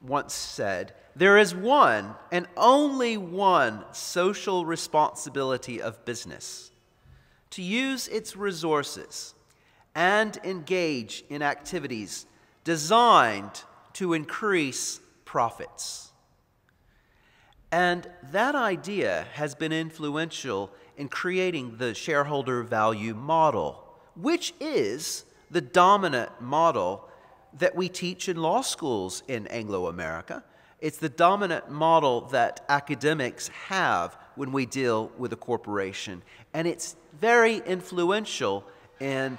once said, There is one and only one social responsibility of business to use its resources and engage in activities designed to increase profits. And that idea has been influential in creating the shareholder value model, which is the dominant model that we teach in law schools in Anglo America. It's the dominant model that academics have when we deal with a corporation, and it's very influential in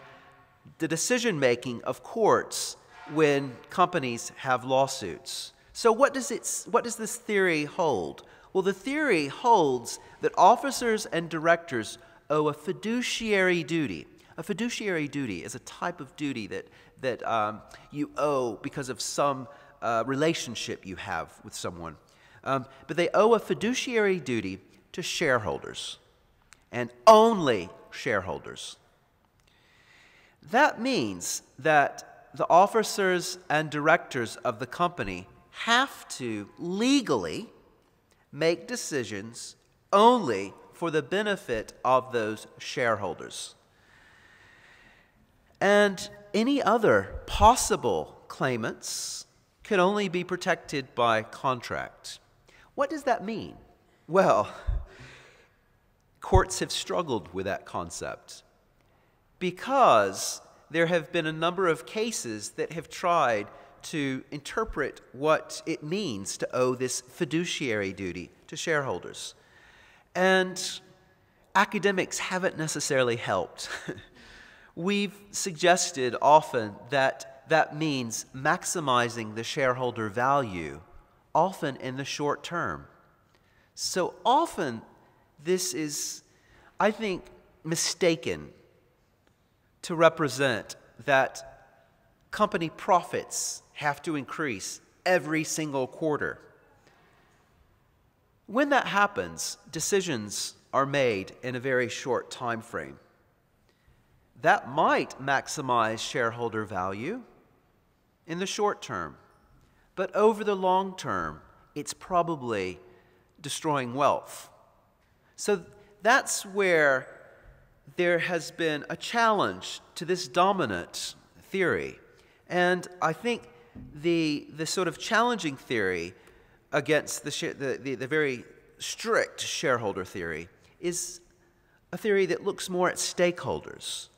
the decision making of courts when companies have lawsuits. So, what does, it, what does this theory hold? Well, the theory holds that officers and directors owe a fiduciary duty. A fiduciary duty is a type of duty that, that um, you owe because of some uh, relationship you have with someone. Um, but they owe a fiduciary duty to shareholders and only shareholders. That means that the officers and directors of the company have to legally make decisions only for the benefit of those shareholders. And any other possible claimants can only be protected by contract. What does that mean? Well, courts have struggled with that concept because there have been a number of cases that have tried to interpret what it means to owe this fiduciary duty to shareholders. And academics haven't necessarily helped. We've suggested often that that means maximizing the shareholder value, often in the short term. So often, this is, I think, mistaken to represent that company profits have to increase every single quarter. When that happens, decisions are made in a very short time frame. That might maximize shareholder value in the short term, but over the long term, it's probably destroying wealth. So that's where there has been a challenge to this dominant theory. And I think the, the sort of challenging theory against the, the, the, the very strict shareholder theory is a theory that looks more at stakeholders.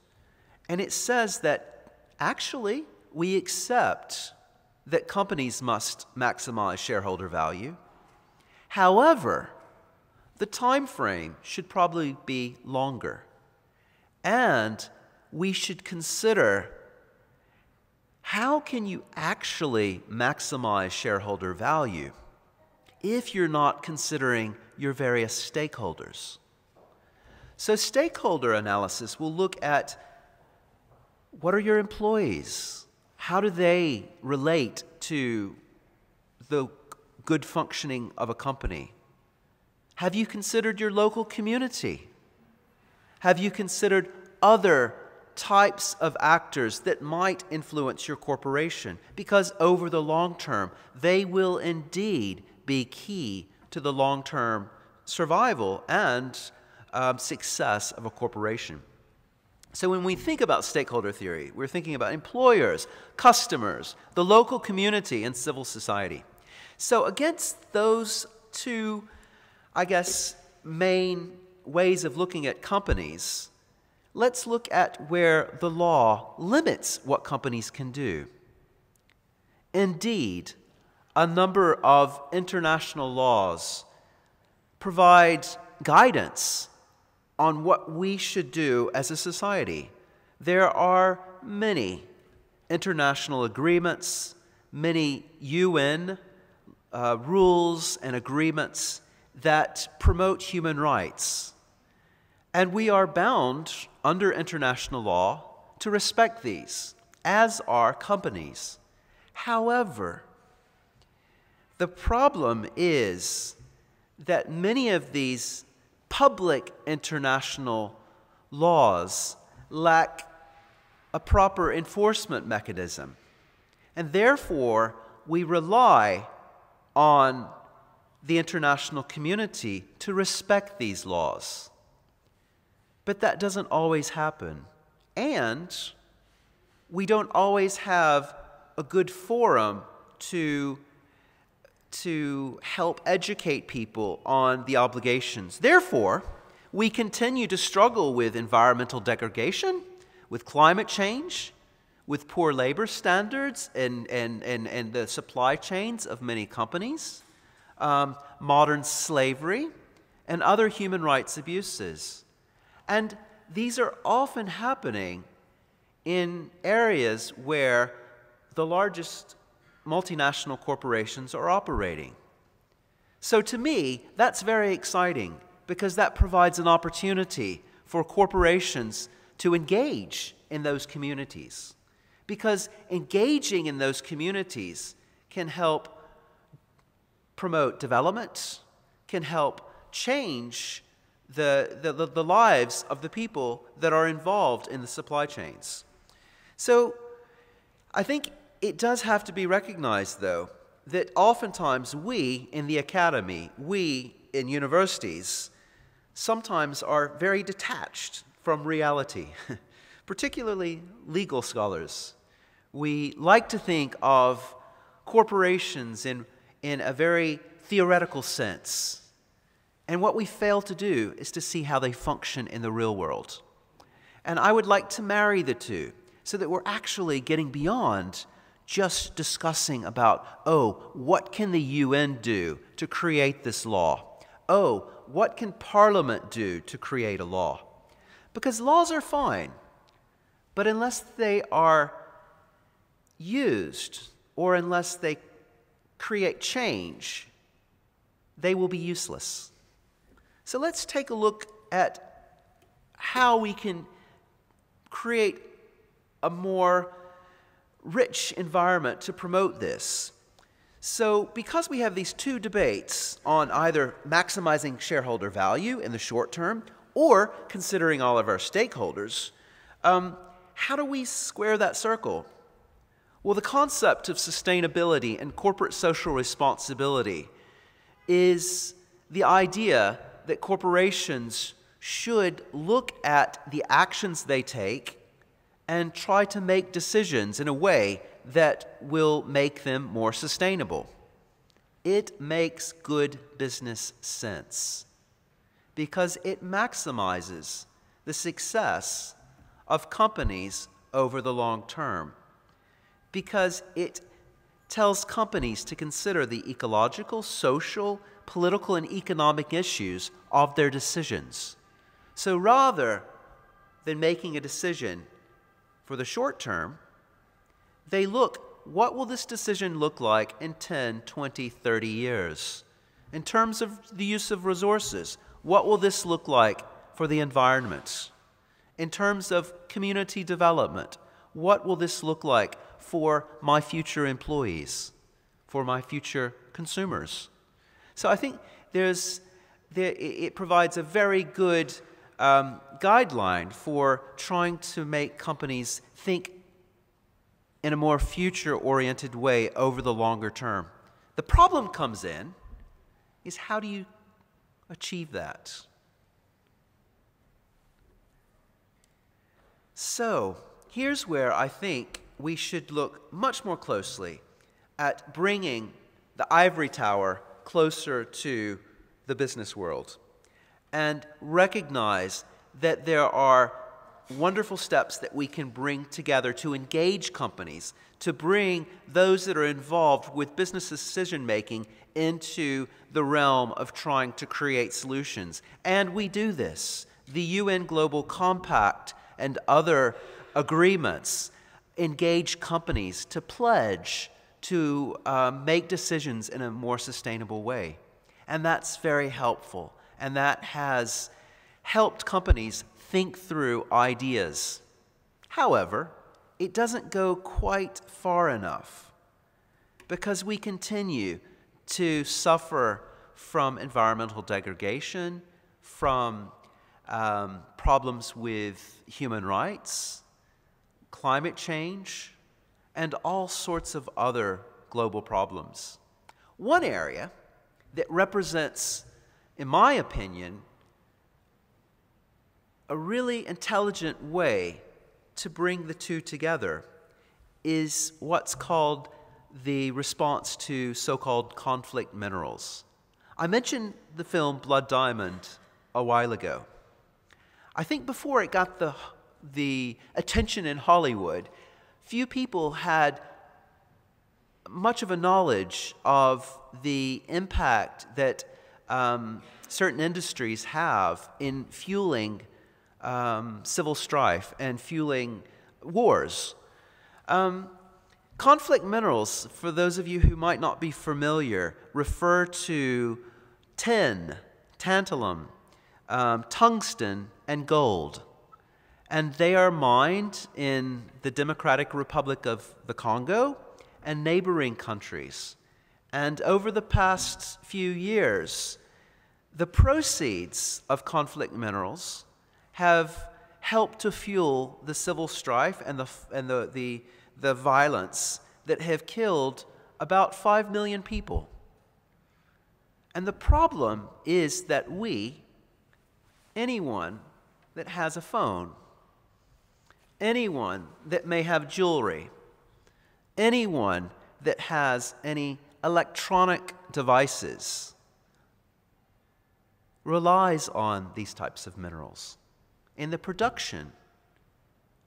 And it says that actually we accept that companies must maximize shareholder value. However, the time frame should probably be longer. And we should consider how can you actually maximize shareholder value if you're not considering your various stakeholders? So, stakeholder analysis will look at what are your employees? How do they relate to the good functioning of a company? Have you considered your local community? Have you considered other types of actors that might influence your corporation because over the long term, they will indeed be key to the long term survival and um, success of a corporation. So, when we think about stakeholder theory, we're thinking about employers, customers, the local community, and civil society. So, against those two, I guess, main ways of looking at companies, let's look at where the law limits what companies can do. Indeed, a number of international laws provide guidance on what we should do as a society. There are many international agreements, many UN uh, rules and agreements that promote human rights. And we are bound under international law to respect these, as are companies. However, the problem is that many of these public international laws lack a proper enforcement mechanism. And therefore, we rely on the international community to respect these laws. But that doesn't always happen. And we don't always have a good forum to, to help educate people on the obligations. Therefore, we continue to struggle with environmental degradation, with climate change, with poor labor standards and, and, and, and the supply chains of many companies, um, modern slavery, and other human rights abuses. And these are often happening in areas where the largest multinational corporations are operating. So to me, that's very exciting because that provides an opportunity for corporations to engage in those communities. Because engaging in those communities can help promote development, can help change the, the, the lives of the people that are involved in the supply chains. So I think it does have to be recognized, though, that oftentimes we in the academy, we in universities, sometimes are very detached from reality, particularly legal scholars. We like to think of corporations in, in a very theoretical sense and what we fail to do is to see how they function in the real world. And I would like to marry the two so that we're actually getting beyond just discussing about, oh, what can the UN do to create this law? Oh, what can Parliament do to create a law? Because laws are fine, but unless they are used or unless they create change, they will be useless. So let's take a look at how we can create a more rich environment to promote this. So, because we have these two debates on either maximizing shareholder value in the short term or considering all of our stakeholders, um, how do we square that circle? Well, the concept of sustainability and corporate social responsibility is the idea that corporations should look at the actions they take and try to make decisions in a way that will make them more sustainable. It makes good business sense because it maximizes the success of companies over the long term, because it tells companies to consider the ecological, social, political and economic issues of their decisions. So rather than making a decision for the short term, they look what will this decision look like in 10, 20, 30 years? In terms of the use of resources, what will this look like for the environment? In terms of community development, what will this look like for my future employees, for my future consumers? So I think there's, there, it provides a very good um, guideline for trying to make companies think in a more future oriented way over the longer term. The problem comes in is how do you achieve that? So, here's where I think we should look much more closely at bringing the ivory tower closer to the business world and recognize that there are wonderful steps that we can bring together to engage companies, to bring those that are involved with business decision making into the realm of trying to create solutions. And we do this. The UN Global Compact and other agreements engage companies to pledge to uh, make decisions in a more sustainable way. And that's very helpful. And that has helped companies think through ideas. However, it doesn't go quite far enough because we continue to suffer from environmental degradation, from um, problems with human rights, climate change, and all sorts of other global problems. One area that represents, in my opinion, a really intelligent way to bring the two together is what's called the response to so called conflict minerals. I mentioned the film Blood Diamond a while ago. I think before it got the, the attention in Hollywood, few people had much of a knowledge of the impact that um, certain industries have in fueling um, civil strife and fueling wars. Um, conflict minerals, for those of you who might not be familiar, refer to tin, tantalum, um, tungsten, and gold and they are mined in the Democratic Republic of the Congo and neighboring countries. And over the past few years, the proceeds of conflict minerals have helped to fuel the civil strife and the, and the, the, the violence that have killed about 5 million people. And the problem is that we, anyone that has a phone, anyone that may have jewelry, anyone that has any electronic devices relies on these types of minerals in the production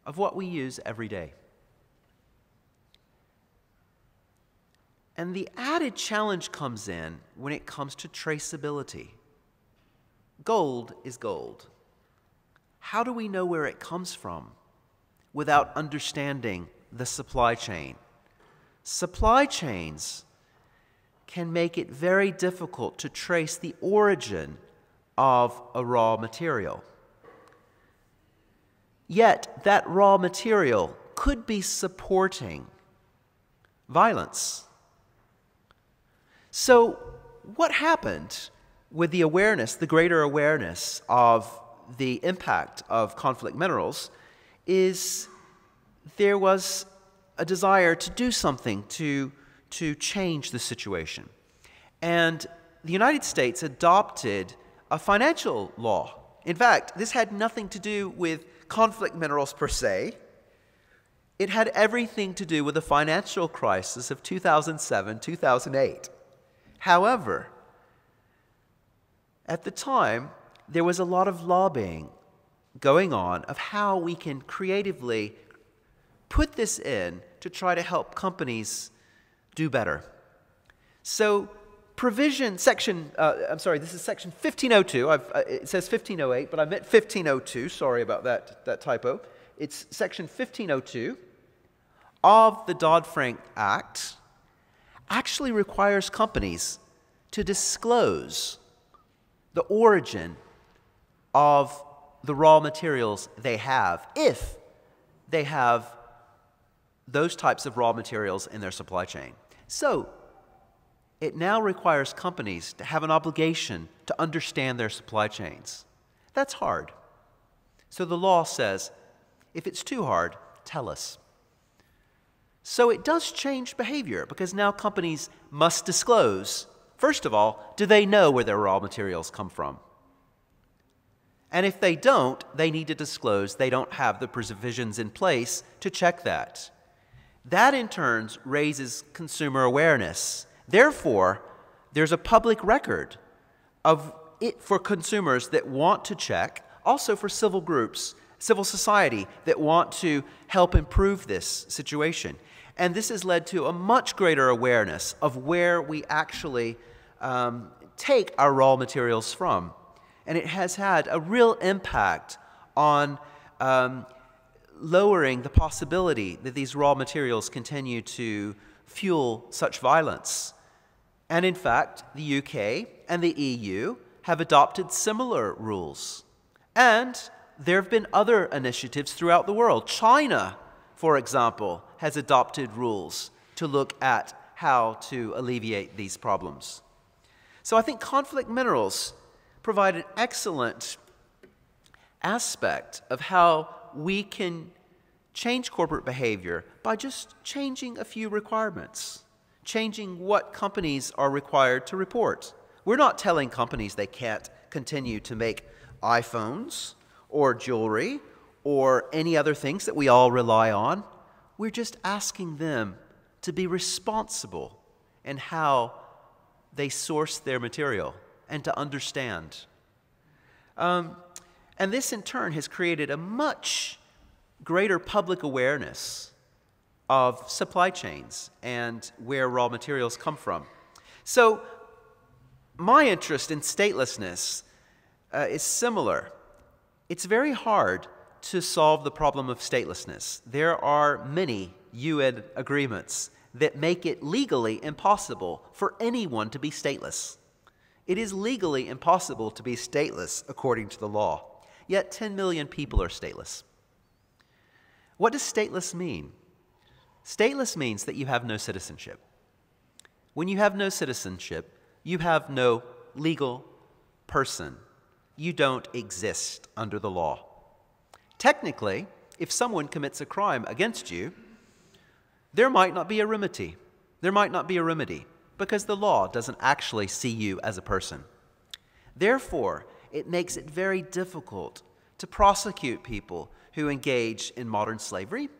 of what we use every day. And the added challenge comes in when it comes to traceability. Gold is gold. How do we know where it comes from? without understanding the supply chain. Supply chains can make it very difficult to trace the origin of a raw material. Yet, that raw material could be supporting violence. So, what happened with the awareness, the greater awareness of the impact of conflict minerals is there was a desire to do something to, to change the situation. And the United States adopted a financial law. In fact, this had nothing to do with conflict minerals per se. It had everything to do with the financial crisis of 2007 2008. However, at the time, there was a lot of lobbying going on of how we can creatively put this in to try to help companies do better. So, provision section, uh, I'm sorry, this is section 1502. I've, uh, it says 1508, but I meant 1502. Sorry about that, that typo. It's section 1502 of the Dodd Frank Act actually requires companies to disclose the origin of the raw materials they have, if they have those types of raw materials in their supply chain. So it now requires companies to have an obligation to understand their supply chains. That's hard. So the law says if it's too hard, tell us. So it does change behavior because now companies must disclose, first of all, do they know where their raw materials come from? And if they don't, they need to disclose they don't have the provisions in place to check that. That in turn raises consumer awareness. Therefore, there's a public record of it for consumers that want to check, also for civil groups, civil society that want to help improve this situation. And this has led to a much greater awareness of where we actually um, take our raw materials from and it has had a real impact on um, lowering the possibility that these raw materials continue to fuel such violence. And in fact, the UK and the EU have adopted similar rules. And there have been other initiatives throughout the world. China, for example, has adopted rules to look at how to alleviate these problems. So I think conflict minerals provide an excellent aspect of how we can change corporate behavior by just changing a few requirements, changing what companies are required to report. We're not telling companies they can't continue to make iPhones or jewelry or any other things that we all rely on. We're just asking them to be responsible in how they source their material and to understand. Um, and this, in turn, has created a much greater public awareness of supply chains and where raw materials come from. So, my interest in statelessness uh, is similar. It's very hard to solve the problem of statelessness. There are many UN agreements that make it legally impossible for anyone to be stateless. It is legally impossible to be stateless according to the law, yet 10 million people are stateless. What does stateless mean? Stateless means that you have no citizenship. When you have no citizenship, you have no legal person. You don't exist under the law. Technically, if someone commits a crime against you, there might not be a remedy. There might not be a remedy because the law doesn't actually see you as a person. Therefore, it makes it very difficult to prosecute people who engage in modern slavery,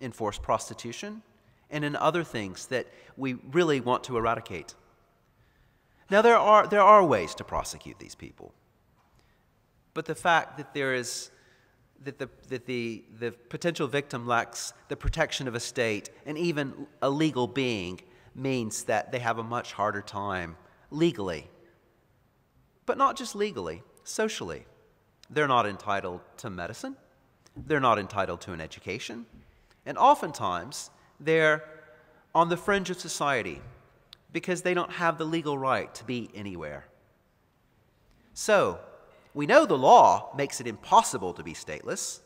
in forced prostitution, and in other things that we really want to eradicate. Now, there are, there are ways to prosecute these people. But the fact that there is that the, that the, the potential victim lacks the protection of a state and even a legal being means that they have a much harder time legally. But not just legally, socially. They're not entitled to medicine, they're not entitled to an education, and oftentimes they're on the fringe of society because they don't have the legal right to be anywhere. So, we know the law makes it impossible to be stateless.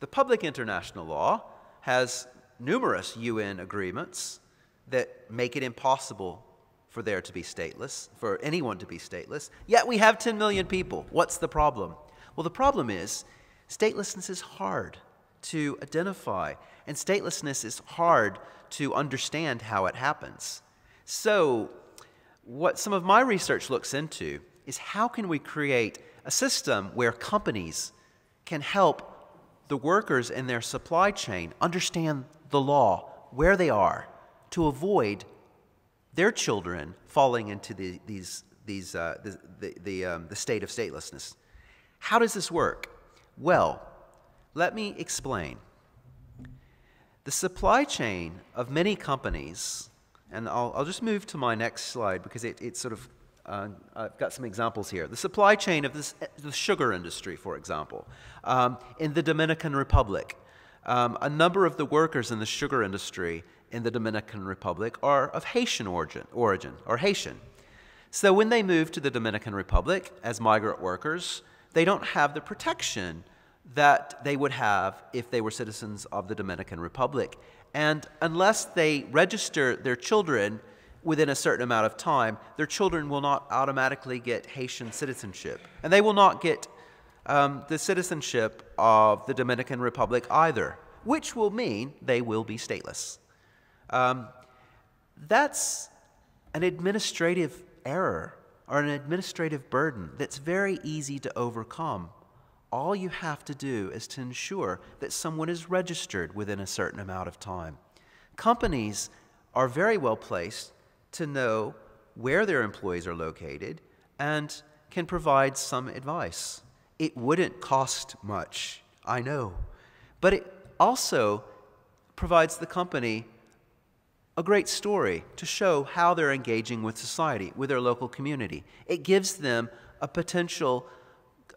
The public international law has numerous UN agreements that make it impossible for there to be stateless, for anyone to be stateless. Yet we have 10 million people. What's the problem? Well, the problem is statelessness is hard to identify, and statelessness is hard to understand how it happens. So, what some of my research looks into is how can we create a system where companies can help the workers in their supply chain understand the law, where they are, to avoid their children falling into the, these, these, uh, the, the, the, um, the state of statelessness. How does this work? Well, let me explain. The supply chain of many companies, and I'll, I'll just move to my next slide because it, it sort of, uh, I've got some examples here. The supply chain of this, the sugar industry, for example, um, in the Dominican Republic. Um, a number of the workers in the sugar industry in the Dominican Republic are of Haitian origin, origin or Haitian. So when they move to the Dominican Republic as migrant workers, they don't have the protection that they would have if they were citizens of the Dominican Republic. And unless they register their children within a certain amount of time, their children will not automatically get Haitian citizenship. And they will not get um, the citizenship of the Dominican Republic either, which will mean they will be stateless. Um, that's an administrative error or an administrative burden that's very easy to overcome. All you have to do is to ensure that someone is registered within a certain amount of time. Companies are very well placed to know where their employees are located and can provide some advice. It wouldn't cost much, I know, but it also provides the company a great story to show how they're engaging with society, with their local community. It gives them a potential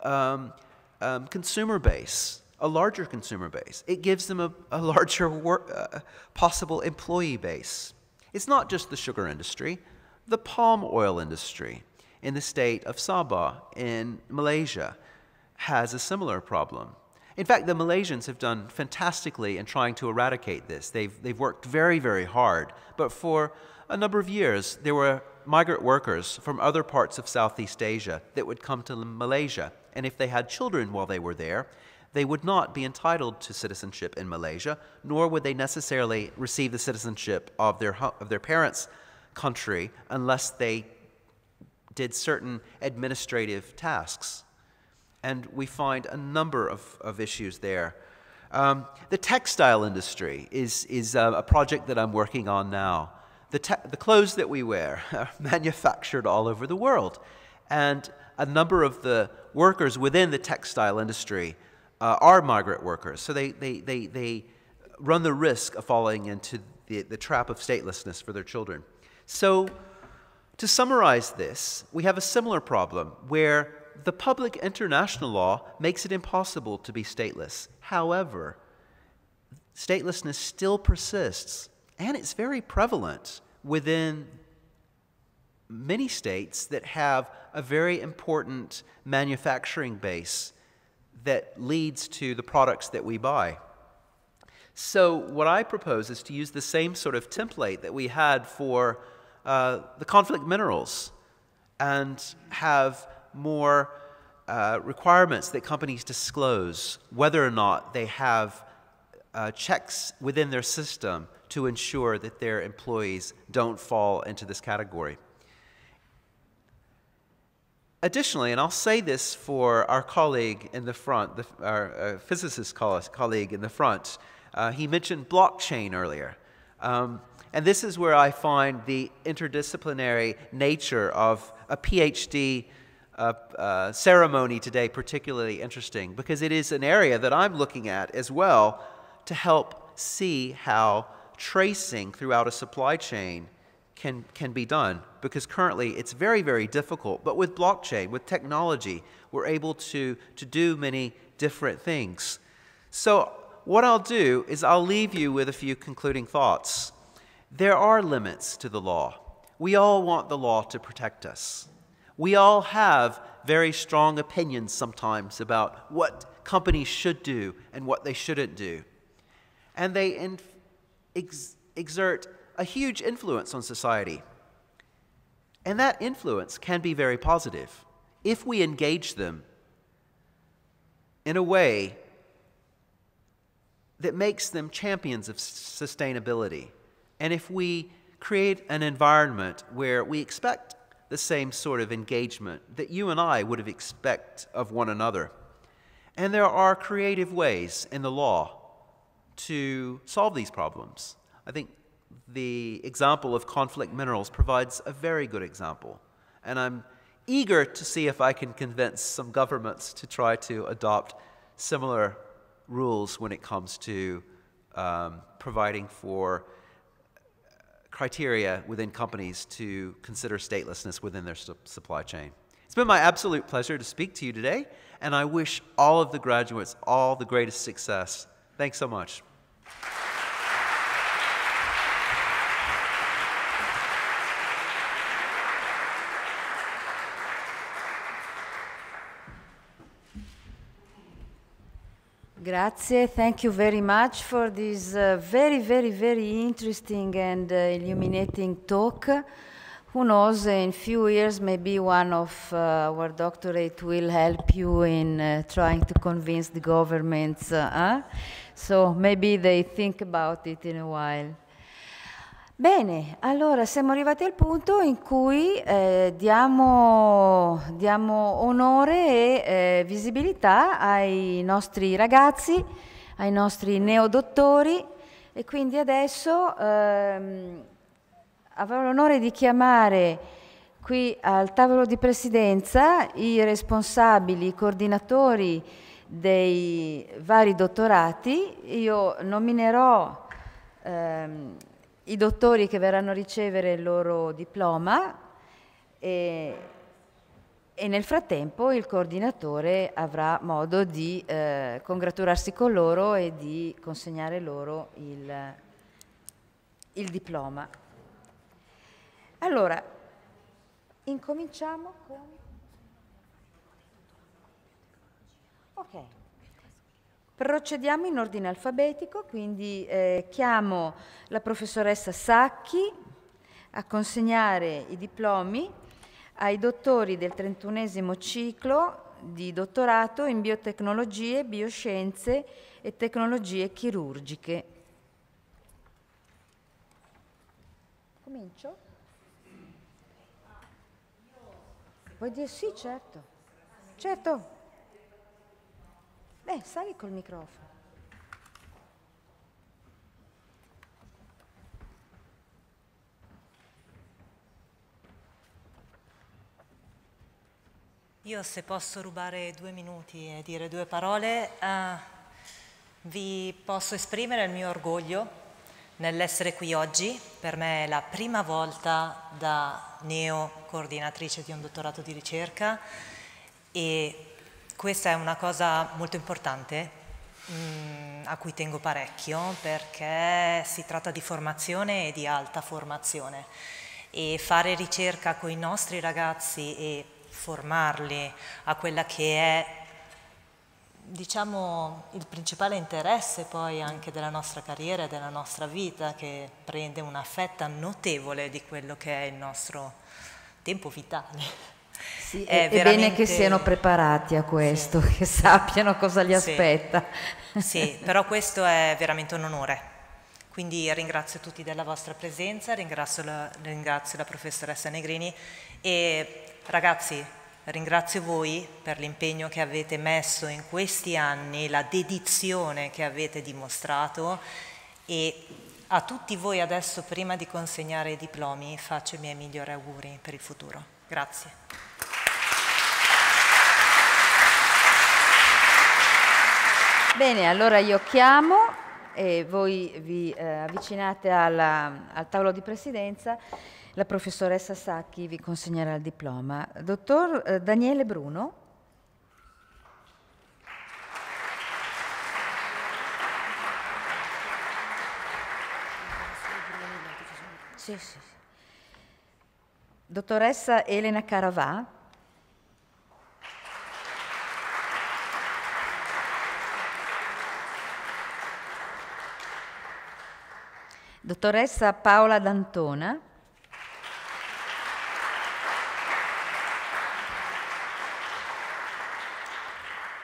um, um, consumer base, a larger consumer base. It gives them a, a larger uh, possible employee base. It's not just the sugar industry, the palm oil industry in the state of Sabah in Malaysia has a similar problem. In fact, the Malaysians have done fantastically in trying to eradicate this. They've, they've worked very, very hard. But for a number of years, there were migrant workers from other parts of Southeast Asia that would come to Malaysia. And if they had children while they were there, they would not be entitled to citizenship in Malaysia, nor would they necessarily receive the citizenship of their, of their parents' country unless they did certain administrative tasks and we find a number of, of issues there. Um, the textile industry is, is a, a, project that I'm working on now. The, the clothes that we wear are manufactured all over the world, and a number of the workers within the textile industry uh, are migrant workers, so they, they, they, they run the risk of falling into the, the trap of statelessness for their children. So, to summarize this, we have a similar problem where the public international law makes it impossible to be stateless. However, statelessness still persists, and it's very prevalent within many states that have a very important manufacturing base that leads to the products that we buy. So, what I propose is to use the same sort of template that we had for uh, the conflict minerals and have more uh, requirements that companies disclose whether or not they have uh, checks within their system to ensure that their employees don't fall into this category. Additionally, and I'll say this for our colleague in the front, the, our uh, physicist colleague in the front, uh, he mentioned blockchain earlier. Um, and this is where I find the interdisciplinary nature of a PhD uh, ceremony today particularly interesting because it is an area that I'm looking at as well to help see how tracing throughout a supply chain can, can be done because currently it's very, very difficult. But with blockchain, with technology, we're able to, to do many different things. So, what I'll do is I'll leave you with a few concluding thoughts. There are limits to the law. We all want the law to protect us. We all have very strong opinions sometimes about what companies should do and what they shouldn't do. And they ex exert a huge influence on society. And that influence can be very positive if we engage them in a way that makes them champions of sustainability. And if we create an environment where we expect the same sort of engagement that you and I would have expect of one another. And there are creative ways in the law to solve these problems. I think the example of conflict minerals provides a very good example. And I'm eager to see if I can convince some governments to try to adopt similar rules when it comes to um, providing for criteria within companies to consider statelessness within their su supply chain. It's been my absolute pleasure to speak to you today, and I wish all of the graduates all the greatest success. Thanks so much. Grazie, thank you very much for this uh, very, very, very interesting and uh, illuminating talk. Who knows, in few years, maybe one of uh, our doctorate will help you in uh, trying to convince the governments. Uh, huh? So maybe they think about it in a while. Bene, allora siamo arrivati al punto in cui eh, diamo, diamo, onore e eh, visibilità ai nostri ragazzi, ai nostri neodottori e quindi adesso ehm, avrò l'onore di chiamare qui al tavolo di presidenza i responsabili, i coordinatori dei vari dottorati. Io nominerò... Ehm, i dottori che verranno a ricevere il loro diploma e, e nel frattempo il coordinatore avrà modo di eh, congratularsi con loro e di consegnare loro il, il diploma. Allora, incominciamo con... Ok. Procediamo in ordine alfabetico, quindi eh, chiamo la professoressa Sacchi a consegnare i diplomi ai dottori del trentunesimo ciclo di dottorato in biotecnologie, bioscienze e tecnologie chirurgiche. Comincio? Vuoi dire sì, certo. Certo. Beh, sali col microfono. Io se posso rubare due minuti e dire due parole, uh, vi posso esprimere il mio orgoglio nell'essere qui oggi. Per me è la prima volta da neo coordinatrice di un dottorato di ricerca e questa è una cosa molto importante mh, mm, a cui tengo parecchio perché si tratta di formazione e di alta formazione e fare ricerca con i nostri ragazzi e formarli a quella che è diciamo il principale interesse poi anche della nostra carriera e della nostra vita che prende una fetta notevole di quello che è il nostro tempo vitale. Sì, è, veramente... bene che siano preparati a questo, sì. che sappiano cosa li sì. aspetta. Sì, però questo è veramente un onore. Quindi ringrazio tutti della vostra presenza, ringrazio la, ringrazio la professoressa Negrini e ragazzi, ringrazio voi per l'impegno che avete messo in questi anni, la dedizione che avete dimostrato e a tutti voi adesso prima di consegnare i diplomi faccio i miei migliori auguri per il futuro. Grazie. Bene, allora io chiamo e voi vi eh, avvicinate alla, al tavolo di presidenza. La professoressa Sacchi vi consegnerà il diploma. Dottor eh, Daniele Bruno. Sì, sì. Dottoressa Elena Caravà. Dottoressa Paola D'Antona.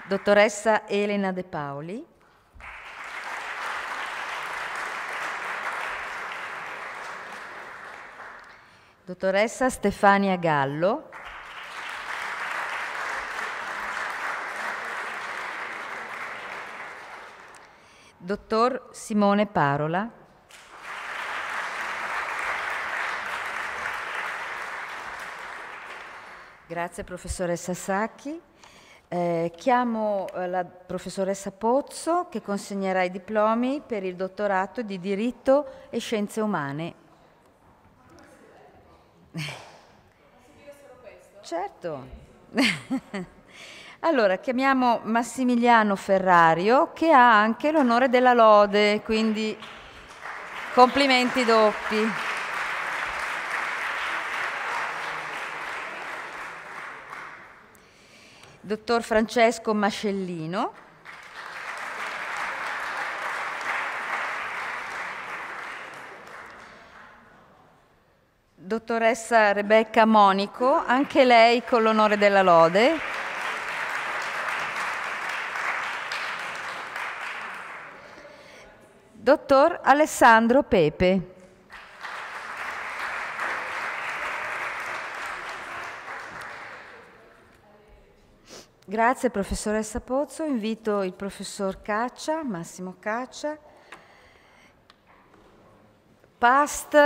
Dottoressa Elena De Paoli. Dottoressa Stefania Gallo. Dottor Simone Parola. Grazie professoressa Sacchi. Eh, chiamo eh, la professoressa Pozzo che consegnerà i diplomi per il dottorato di diritto e scienze umane Posso dire solo questo? Certo. Allora, chiamiamo Massimiliano Ferrario che ha anche l'onore della lode, quindi complimenti doppi. Dottor Francesco Mascellino. dottoressa Rebecca Monico, anche lei con l'onore della lode. Dottor Alessandro Pepe. Grazie professoressa Pozzo, invito il professor Caccia, Massimo Caccia past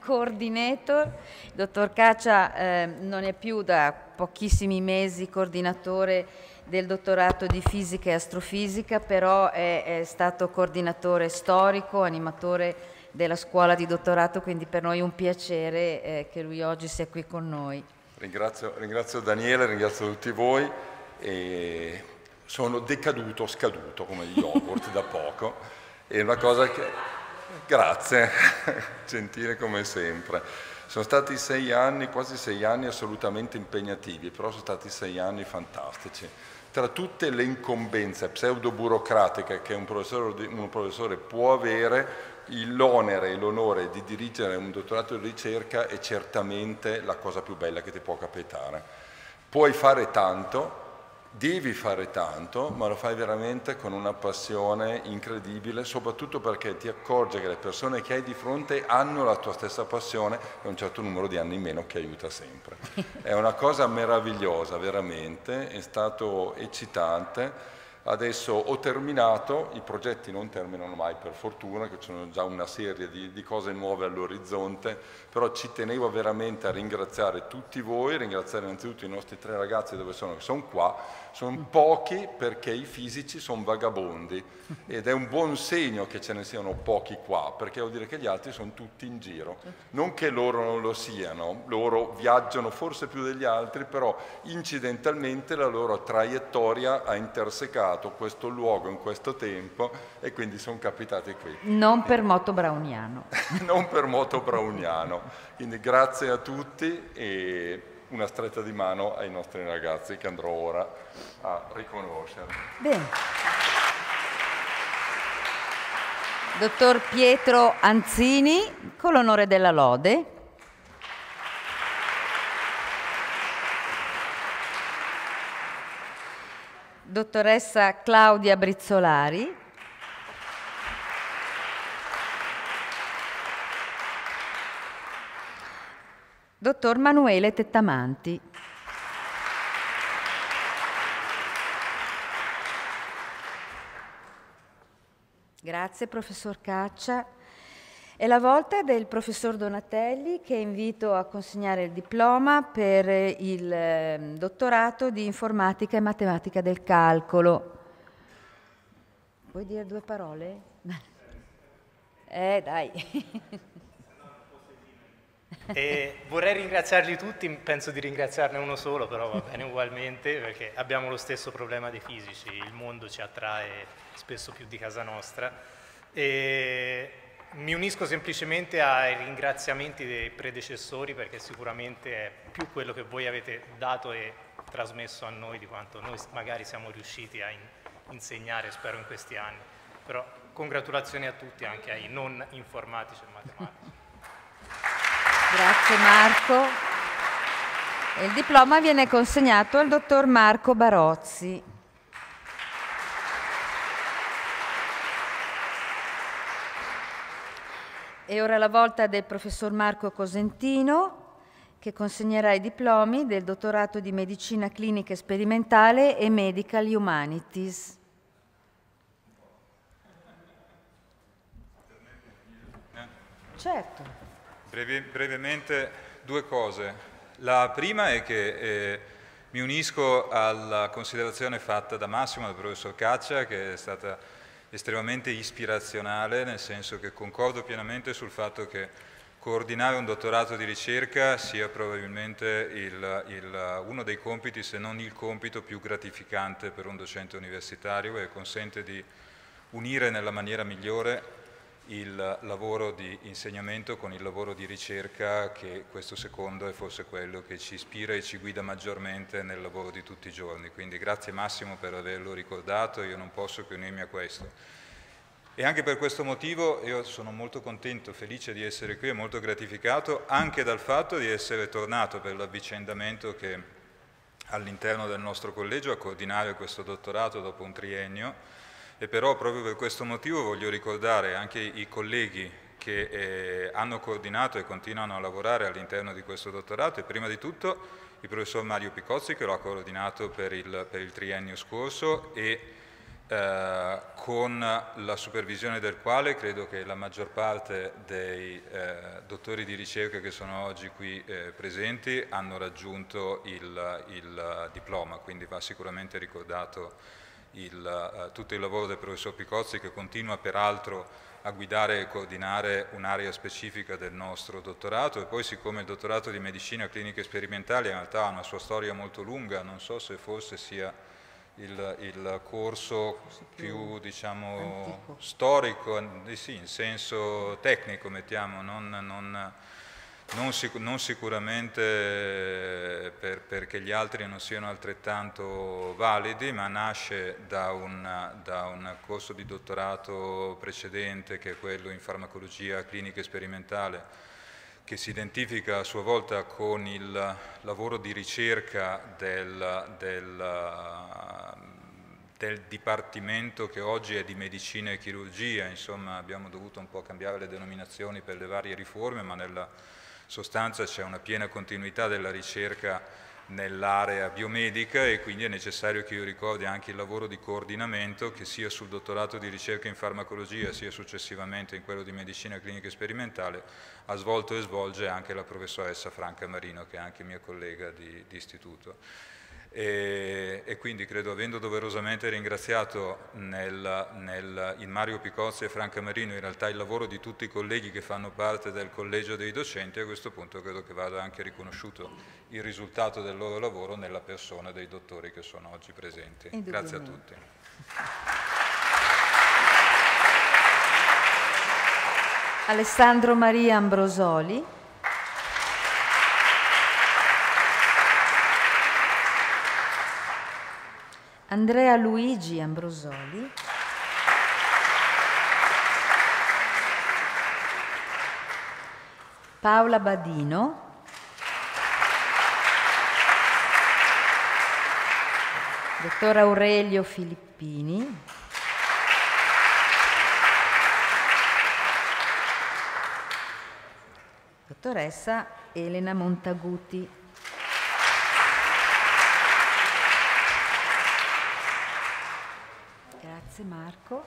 coordinator, il dottor Caccia eh, non è più da pochissimi mesi coordinatore del dottorato di fisica e astrofisica, però è, è stato coordinatore storico, animatore della scuola di dottorato, quindi per noi è un piacere eh, che lui oggi sia qui con noi. Ringrazio, ringrazio Daniele, ringrazio tutti voi e sono decaduto, scaduto come yogurt da poco. È una cosa che Grazie, gentile come sempre. Sono stati sei anni, quasi sei anni assolutamente impegnativi, però sono stati sei anni fantastici. Tra tutte le incombenze pseudo-burocratiche che un professore, un professore può avere, l'onere e l'onore di dirigere un dottorato di ricerca è certamente la cosa più bella che ti può capitare. Puoi fare tanto, devi fare tanto, ma lo fai veramente con una passione incredibile, soprattutto perché ti accorgi che le persone che hai di fronte hanno la tua stessa passione e un certo numero di anni in meno che aiuta sempre. È una cosa meravigliosa, veramente, è stato eccitante. Adesso ho terminato, i progetti non terminano mai per fortuna, che ci sono già una serie di, di cose nuove all'orizzonte, però ci tenevo veramente a ringraziare tutti voi, ringraziare innanzitutto i nostri tre ragazzi dove sono, che sono qua, sono pochi perché i fisici sono vagabondi ed è un buon segno che ce ne siano pochi qua, perché vuol dire che gli altri sono tutti in giro. Non che loro non lo siano, loro viaggiano forse più degli altri, però incidentalmente la loro traiettoria ha intersecato questo luogo in questo tempo e quindi sono capitati qui. Non per moto browniano. non per moto browniano. Quindi grazie a tutti e una stretta di mano ai nostri ragazzi che andrò ora a riconoscere. Bene. Dottor Pietro Anzini, con l'onore della lode. Dottoressa Claudia Brizzolari. Dottor Manuele Tettamanti. Grazie professor Caccia. È la volta del professor Donatelli che invito a consegnare il diploma per il ehm, dottorato di informatica e matematica del calcolo. Vuoi dire due parole? Eh dai. E vorrei ringraziarli tutti, penso di ringraziarne uno solo, però va bene ugualmente, perché abbiamo lo stesso problema dei fisici, il mondo ci attrae spesso più di casa nostra. E mi unisco semplicemente ai ringraziamenti dei predecessori, perché sicuramente è più quello che voi avete dato e trasmesso a noi di quanto noi magari siamo riusciti a in insegnare, spero, in questi anni. Però congratulazioni a tutti, anche ai non informatici e matematici. Grazie Marco. Il diploma viene consegnato al dottor Marco Barozzi. E ora la volta del professor Marco Cosentino che consegnerà i diplomi del dottorato di medicina clinica sperimentale e medical humanities. Certo breve, brevemente due cose. La prima è che eh, mi unisco alla considerazione fatta da Massimo, dal professor Caccia, che è stata estremamente ispirazionale, nel senso che concordo pienamente sul fatto che coordinare un dottorato di ricerca sia probabilmente il, il, uno dei compiti, se non il compito più gratificante per un docente universitario e consente di unire nella maniera migliore il lavoro di insegnamento con il lavoro di ricerca che questo secondo è forse quello che ci ispira e ci guida maggiormente nel lavoro di tutti i giorni. Quindi grazie Massimo per averlo ricordato, io non posso che unirmi a questo. E anche per questo motivo io sono molto contento, felice di essere qui e molto gratificato anche dal fatto di essere tornato per l'avvicendamento che all'interno del nostro collegio a coordinare questo dottorato dopo un triennio e però proprio per questo motivo voglio ricordare anche i colleghi che eh, hanno coordinato e continuano a lavorare all'interno di questo dottorato e prima di tutto il professor Mario Picozzi che lo ha coordinato per il, per il triennio scorso e eh, con la supervisione del quale credo che la maggior parte dei eh, dottori di ricerca che sono oggi qui eh, presenti hanno raggiunto il, il diploma, quindi va sicuramente ricordato il, eh, tutto il lavoro del professor Picozzi che continua peraltro a guidare e coordinare un'area specifica del nostro dottorato e poi siccome il dottorato di medicina clinica sperimentale in realtà ha una sua storia molto lunga, non so se forse sia il, il corso più diciamo, storico, eh sì, in senso tecnico mettiamo, non, non non, sic non sicuramente eh, per, perché gli altri non siano altrettanto validi, ma nasce da, una, da un corso di dottorato precedente che è quello in farmacologia clinica e sperimentale che si identifica a sua volta con il lavoro di ricerca del, del, del, dipartimento che oggi è di medicina e chirurgia, insomma abbiamo dovuto un po' cambiare le denominazioni per le varie riforme, ma nella, sostanza c'è una piena continuità della ricerca nell'area biomedica e quindi è necessario che io ricordi anche il lavoro di coordinamento che sia sul dottorato di ricerca in farmacologia sia successivamente in quello di medicina clinica e sperimentale ha svolto e svolge anche la professoressa Franca Marino che è anche mia collega di, di istituto. E, e, quindi credo avendo doverosamente ringraziato nel, nel, in Mario Picozzi e Franca Marino in realtà il lavoro di tutti i colleghi che fanno parte del collegio dei docenti, a questo punto credo che vada anche riconosciuto il risultato del loro lavoro nella persona dei dottori che sono oggi presenti. Grazie a tutti. Alessandro Maria Ambrosoli. Andrea Luigi Ambrosoli. Paola Badino. Dottor Aurelio Filippini. Dottoressa Elena Montaguti. Ecco.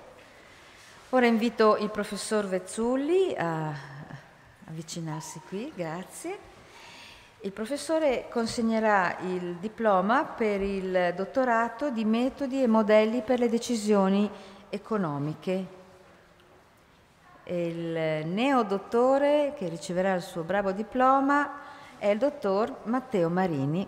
Ora invito il professor Vezzulli a avvicinarsi qui, grazie. Il professore consegnerà il diploma per il dottorato di metodi e modelli per le decisioni economiche. Il neodottore che riceverà il suo bravo diploma è il dottor Matteo Marini.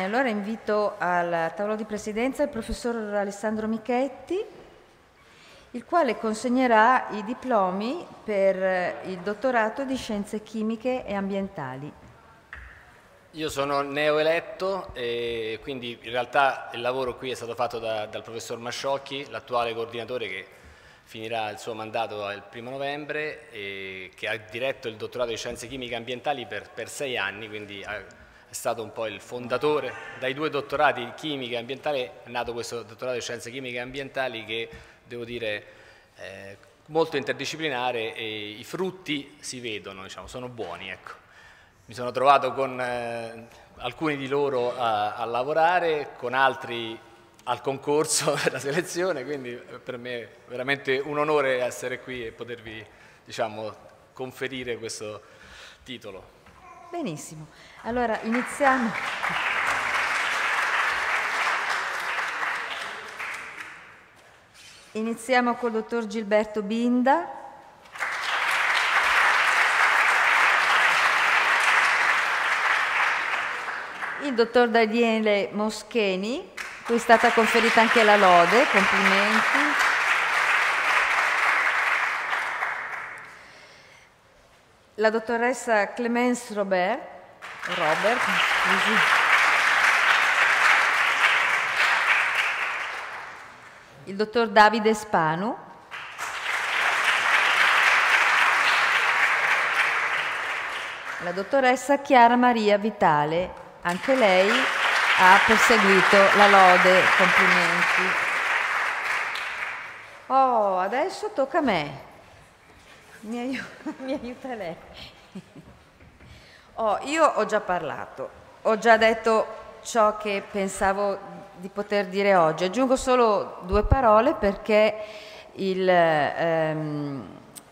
Bene, allora invito al tavolo di presidenza il professor Alessandro Michetti, il quale consegnerà i diplomi per il dottorato di Scienze Chimiche e Ambientali. Io sono neoeletto e quindi in realtà il lavoro qui è stato fatto da, dal professor Masciocchi, l'attuale coordinatore che finirà il suo mandato il primo novembre e che ha diretto il dottorato di Scienze Chimiche e Ambientali per, per sei anni, quindi ha è stato un po' il fondatore, dai due dottorati in chimica e ambientale è nato questo dottorato in scienze chimiche e ambientali che devo dire è molto interdisciplinare e i frutti si vedono, diciamo, sono buoni. Ecco. Mi sono trovato con eh, alcuni di loro a, a, lavorare, con altri al concorso per la selezione, quindi per me è veramente un onore essere qui e potervi diciamo, conferire questo titolo. Benissimo, allora iniziamo. Iniziamo col dottor Gilberto Binda. Il dottor Daniele Moscheni, cui è stata conferita anche la lode, complimenti. la dottoressa Clemence Robert, Robert il dottor Davide Spanu, la dottoressa Chiara Maria Vitale, anche lei ha perseguito la lode, complimenti. Oh, adesso tocca a me. Mi, aiuta, mi aiuta lei. Oh, io ho già parlato, ho già detto ciò che pensavo di poter dire oggi. Aggiungo solo due parole perché il, ehm,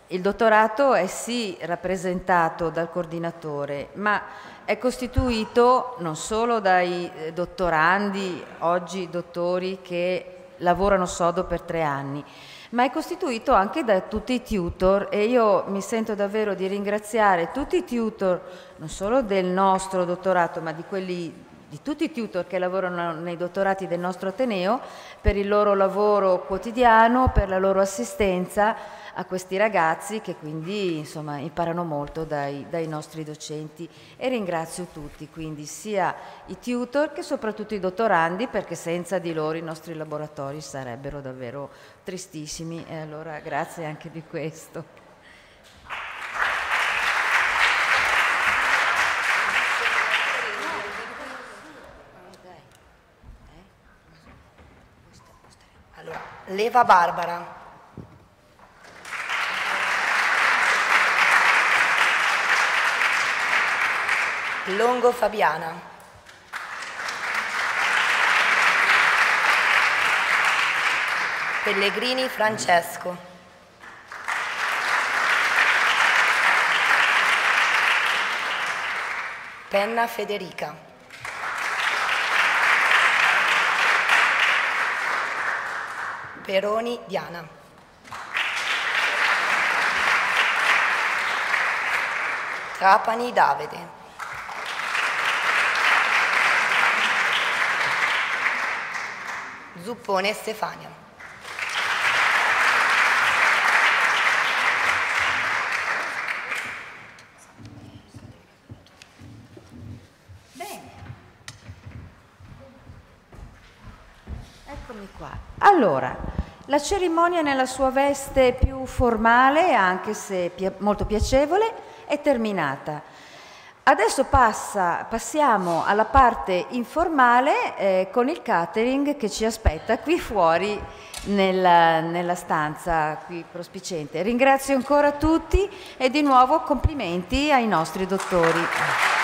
il dottorato è sì rappresentato dal coordinatore, ma è costituito non solo dai eh, dottorandi, oggi dottori che lavorano sodo per tre anni, ma è costituito anche da tutti i tutor e io mi sento davvero di ringraziare tutti i tutor, non solo del nostro dottorato, ma di quelli di tutti i tutor che lavorano nei dottorati del nostro Ateneo per il loro lavoro quotidiano, per la loro assistenza a questi ragazzi che quindi insomma, imparano molto dai, dai, nostri docenti e ringrazio tutti, quindi sia i tutor che soprattutto i dottorandi perché senza di loro i nostri laboratori sarebbero davvero tristissimi e allora grazie anche di questo. leva Barbara. Longo Fabiana. Pellegrini Francesco. Penna Federica. Peroni Diana. Trapani Davide. Zuppone e Stefania. Allora, la cerimonia nella sua veste più formale, anche se molto piacevole, è terminata. Adesso passa, passiamo alla parte informale eh, con il catering che ci aspetta qui fuori nella, nella, stanza qui prospiciente. Ringrazio ancora tutti e di nuovo complimenti ai nostri dottori.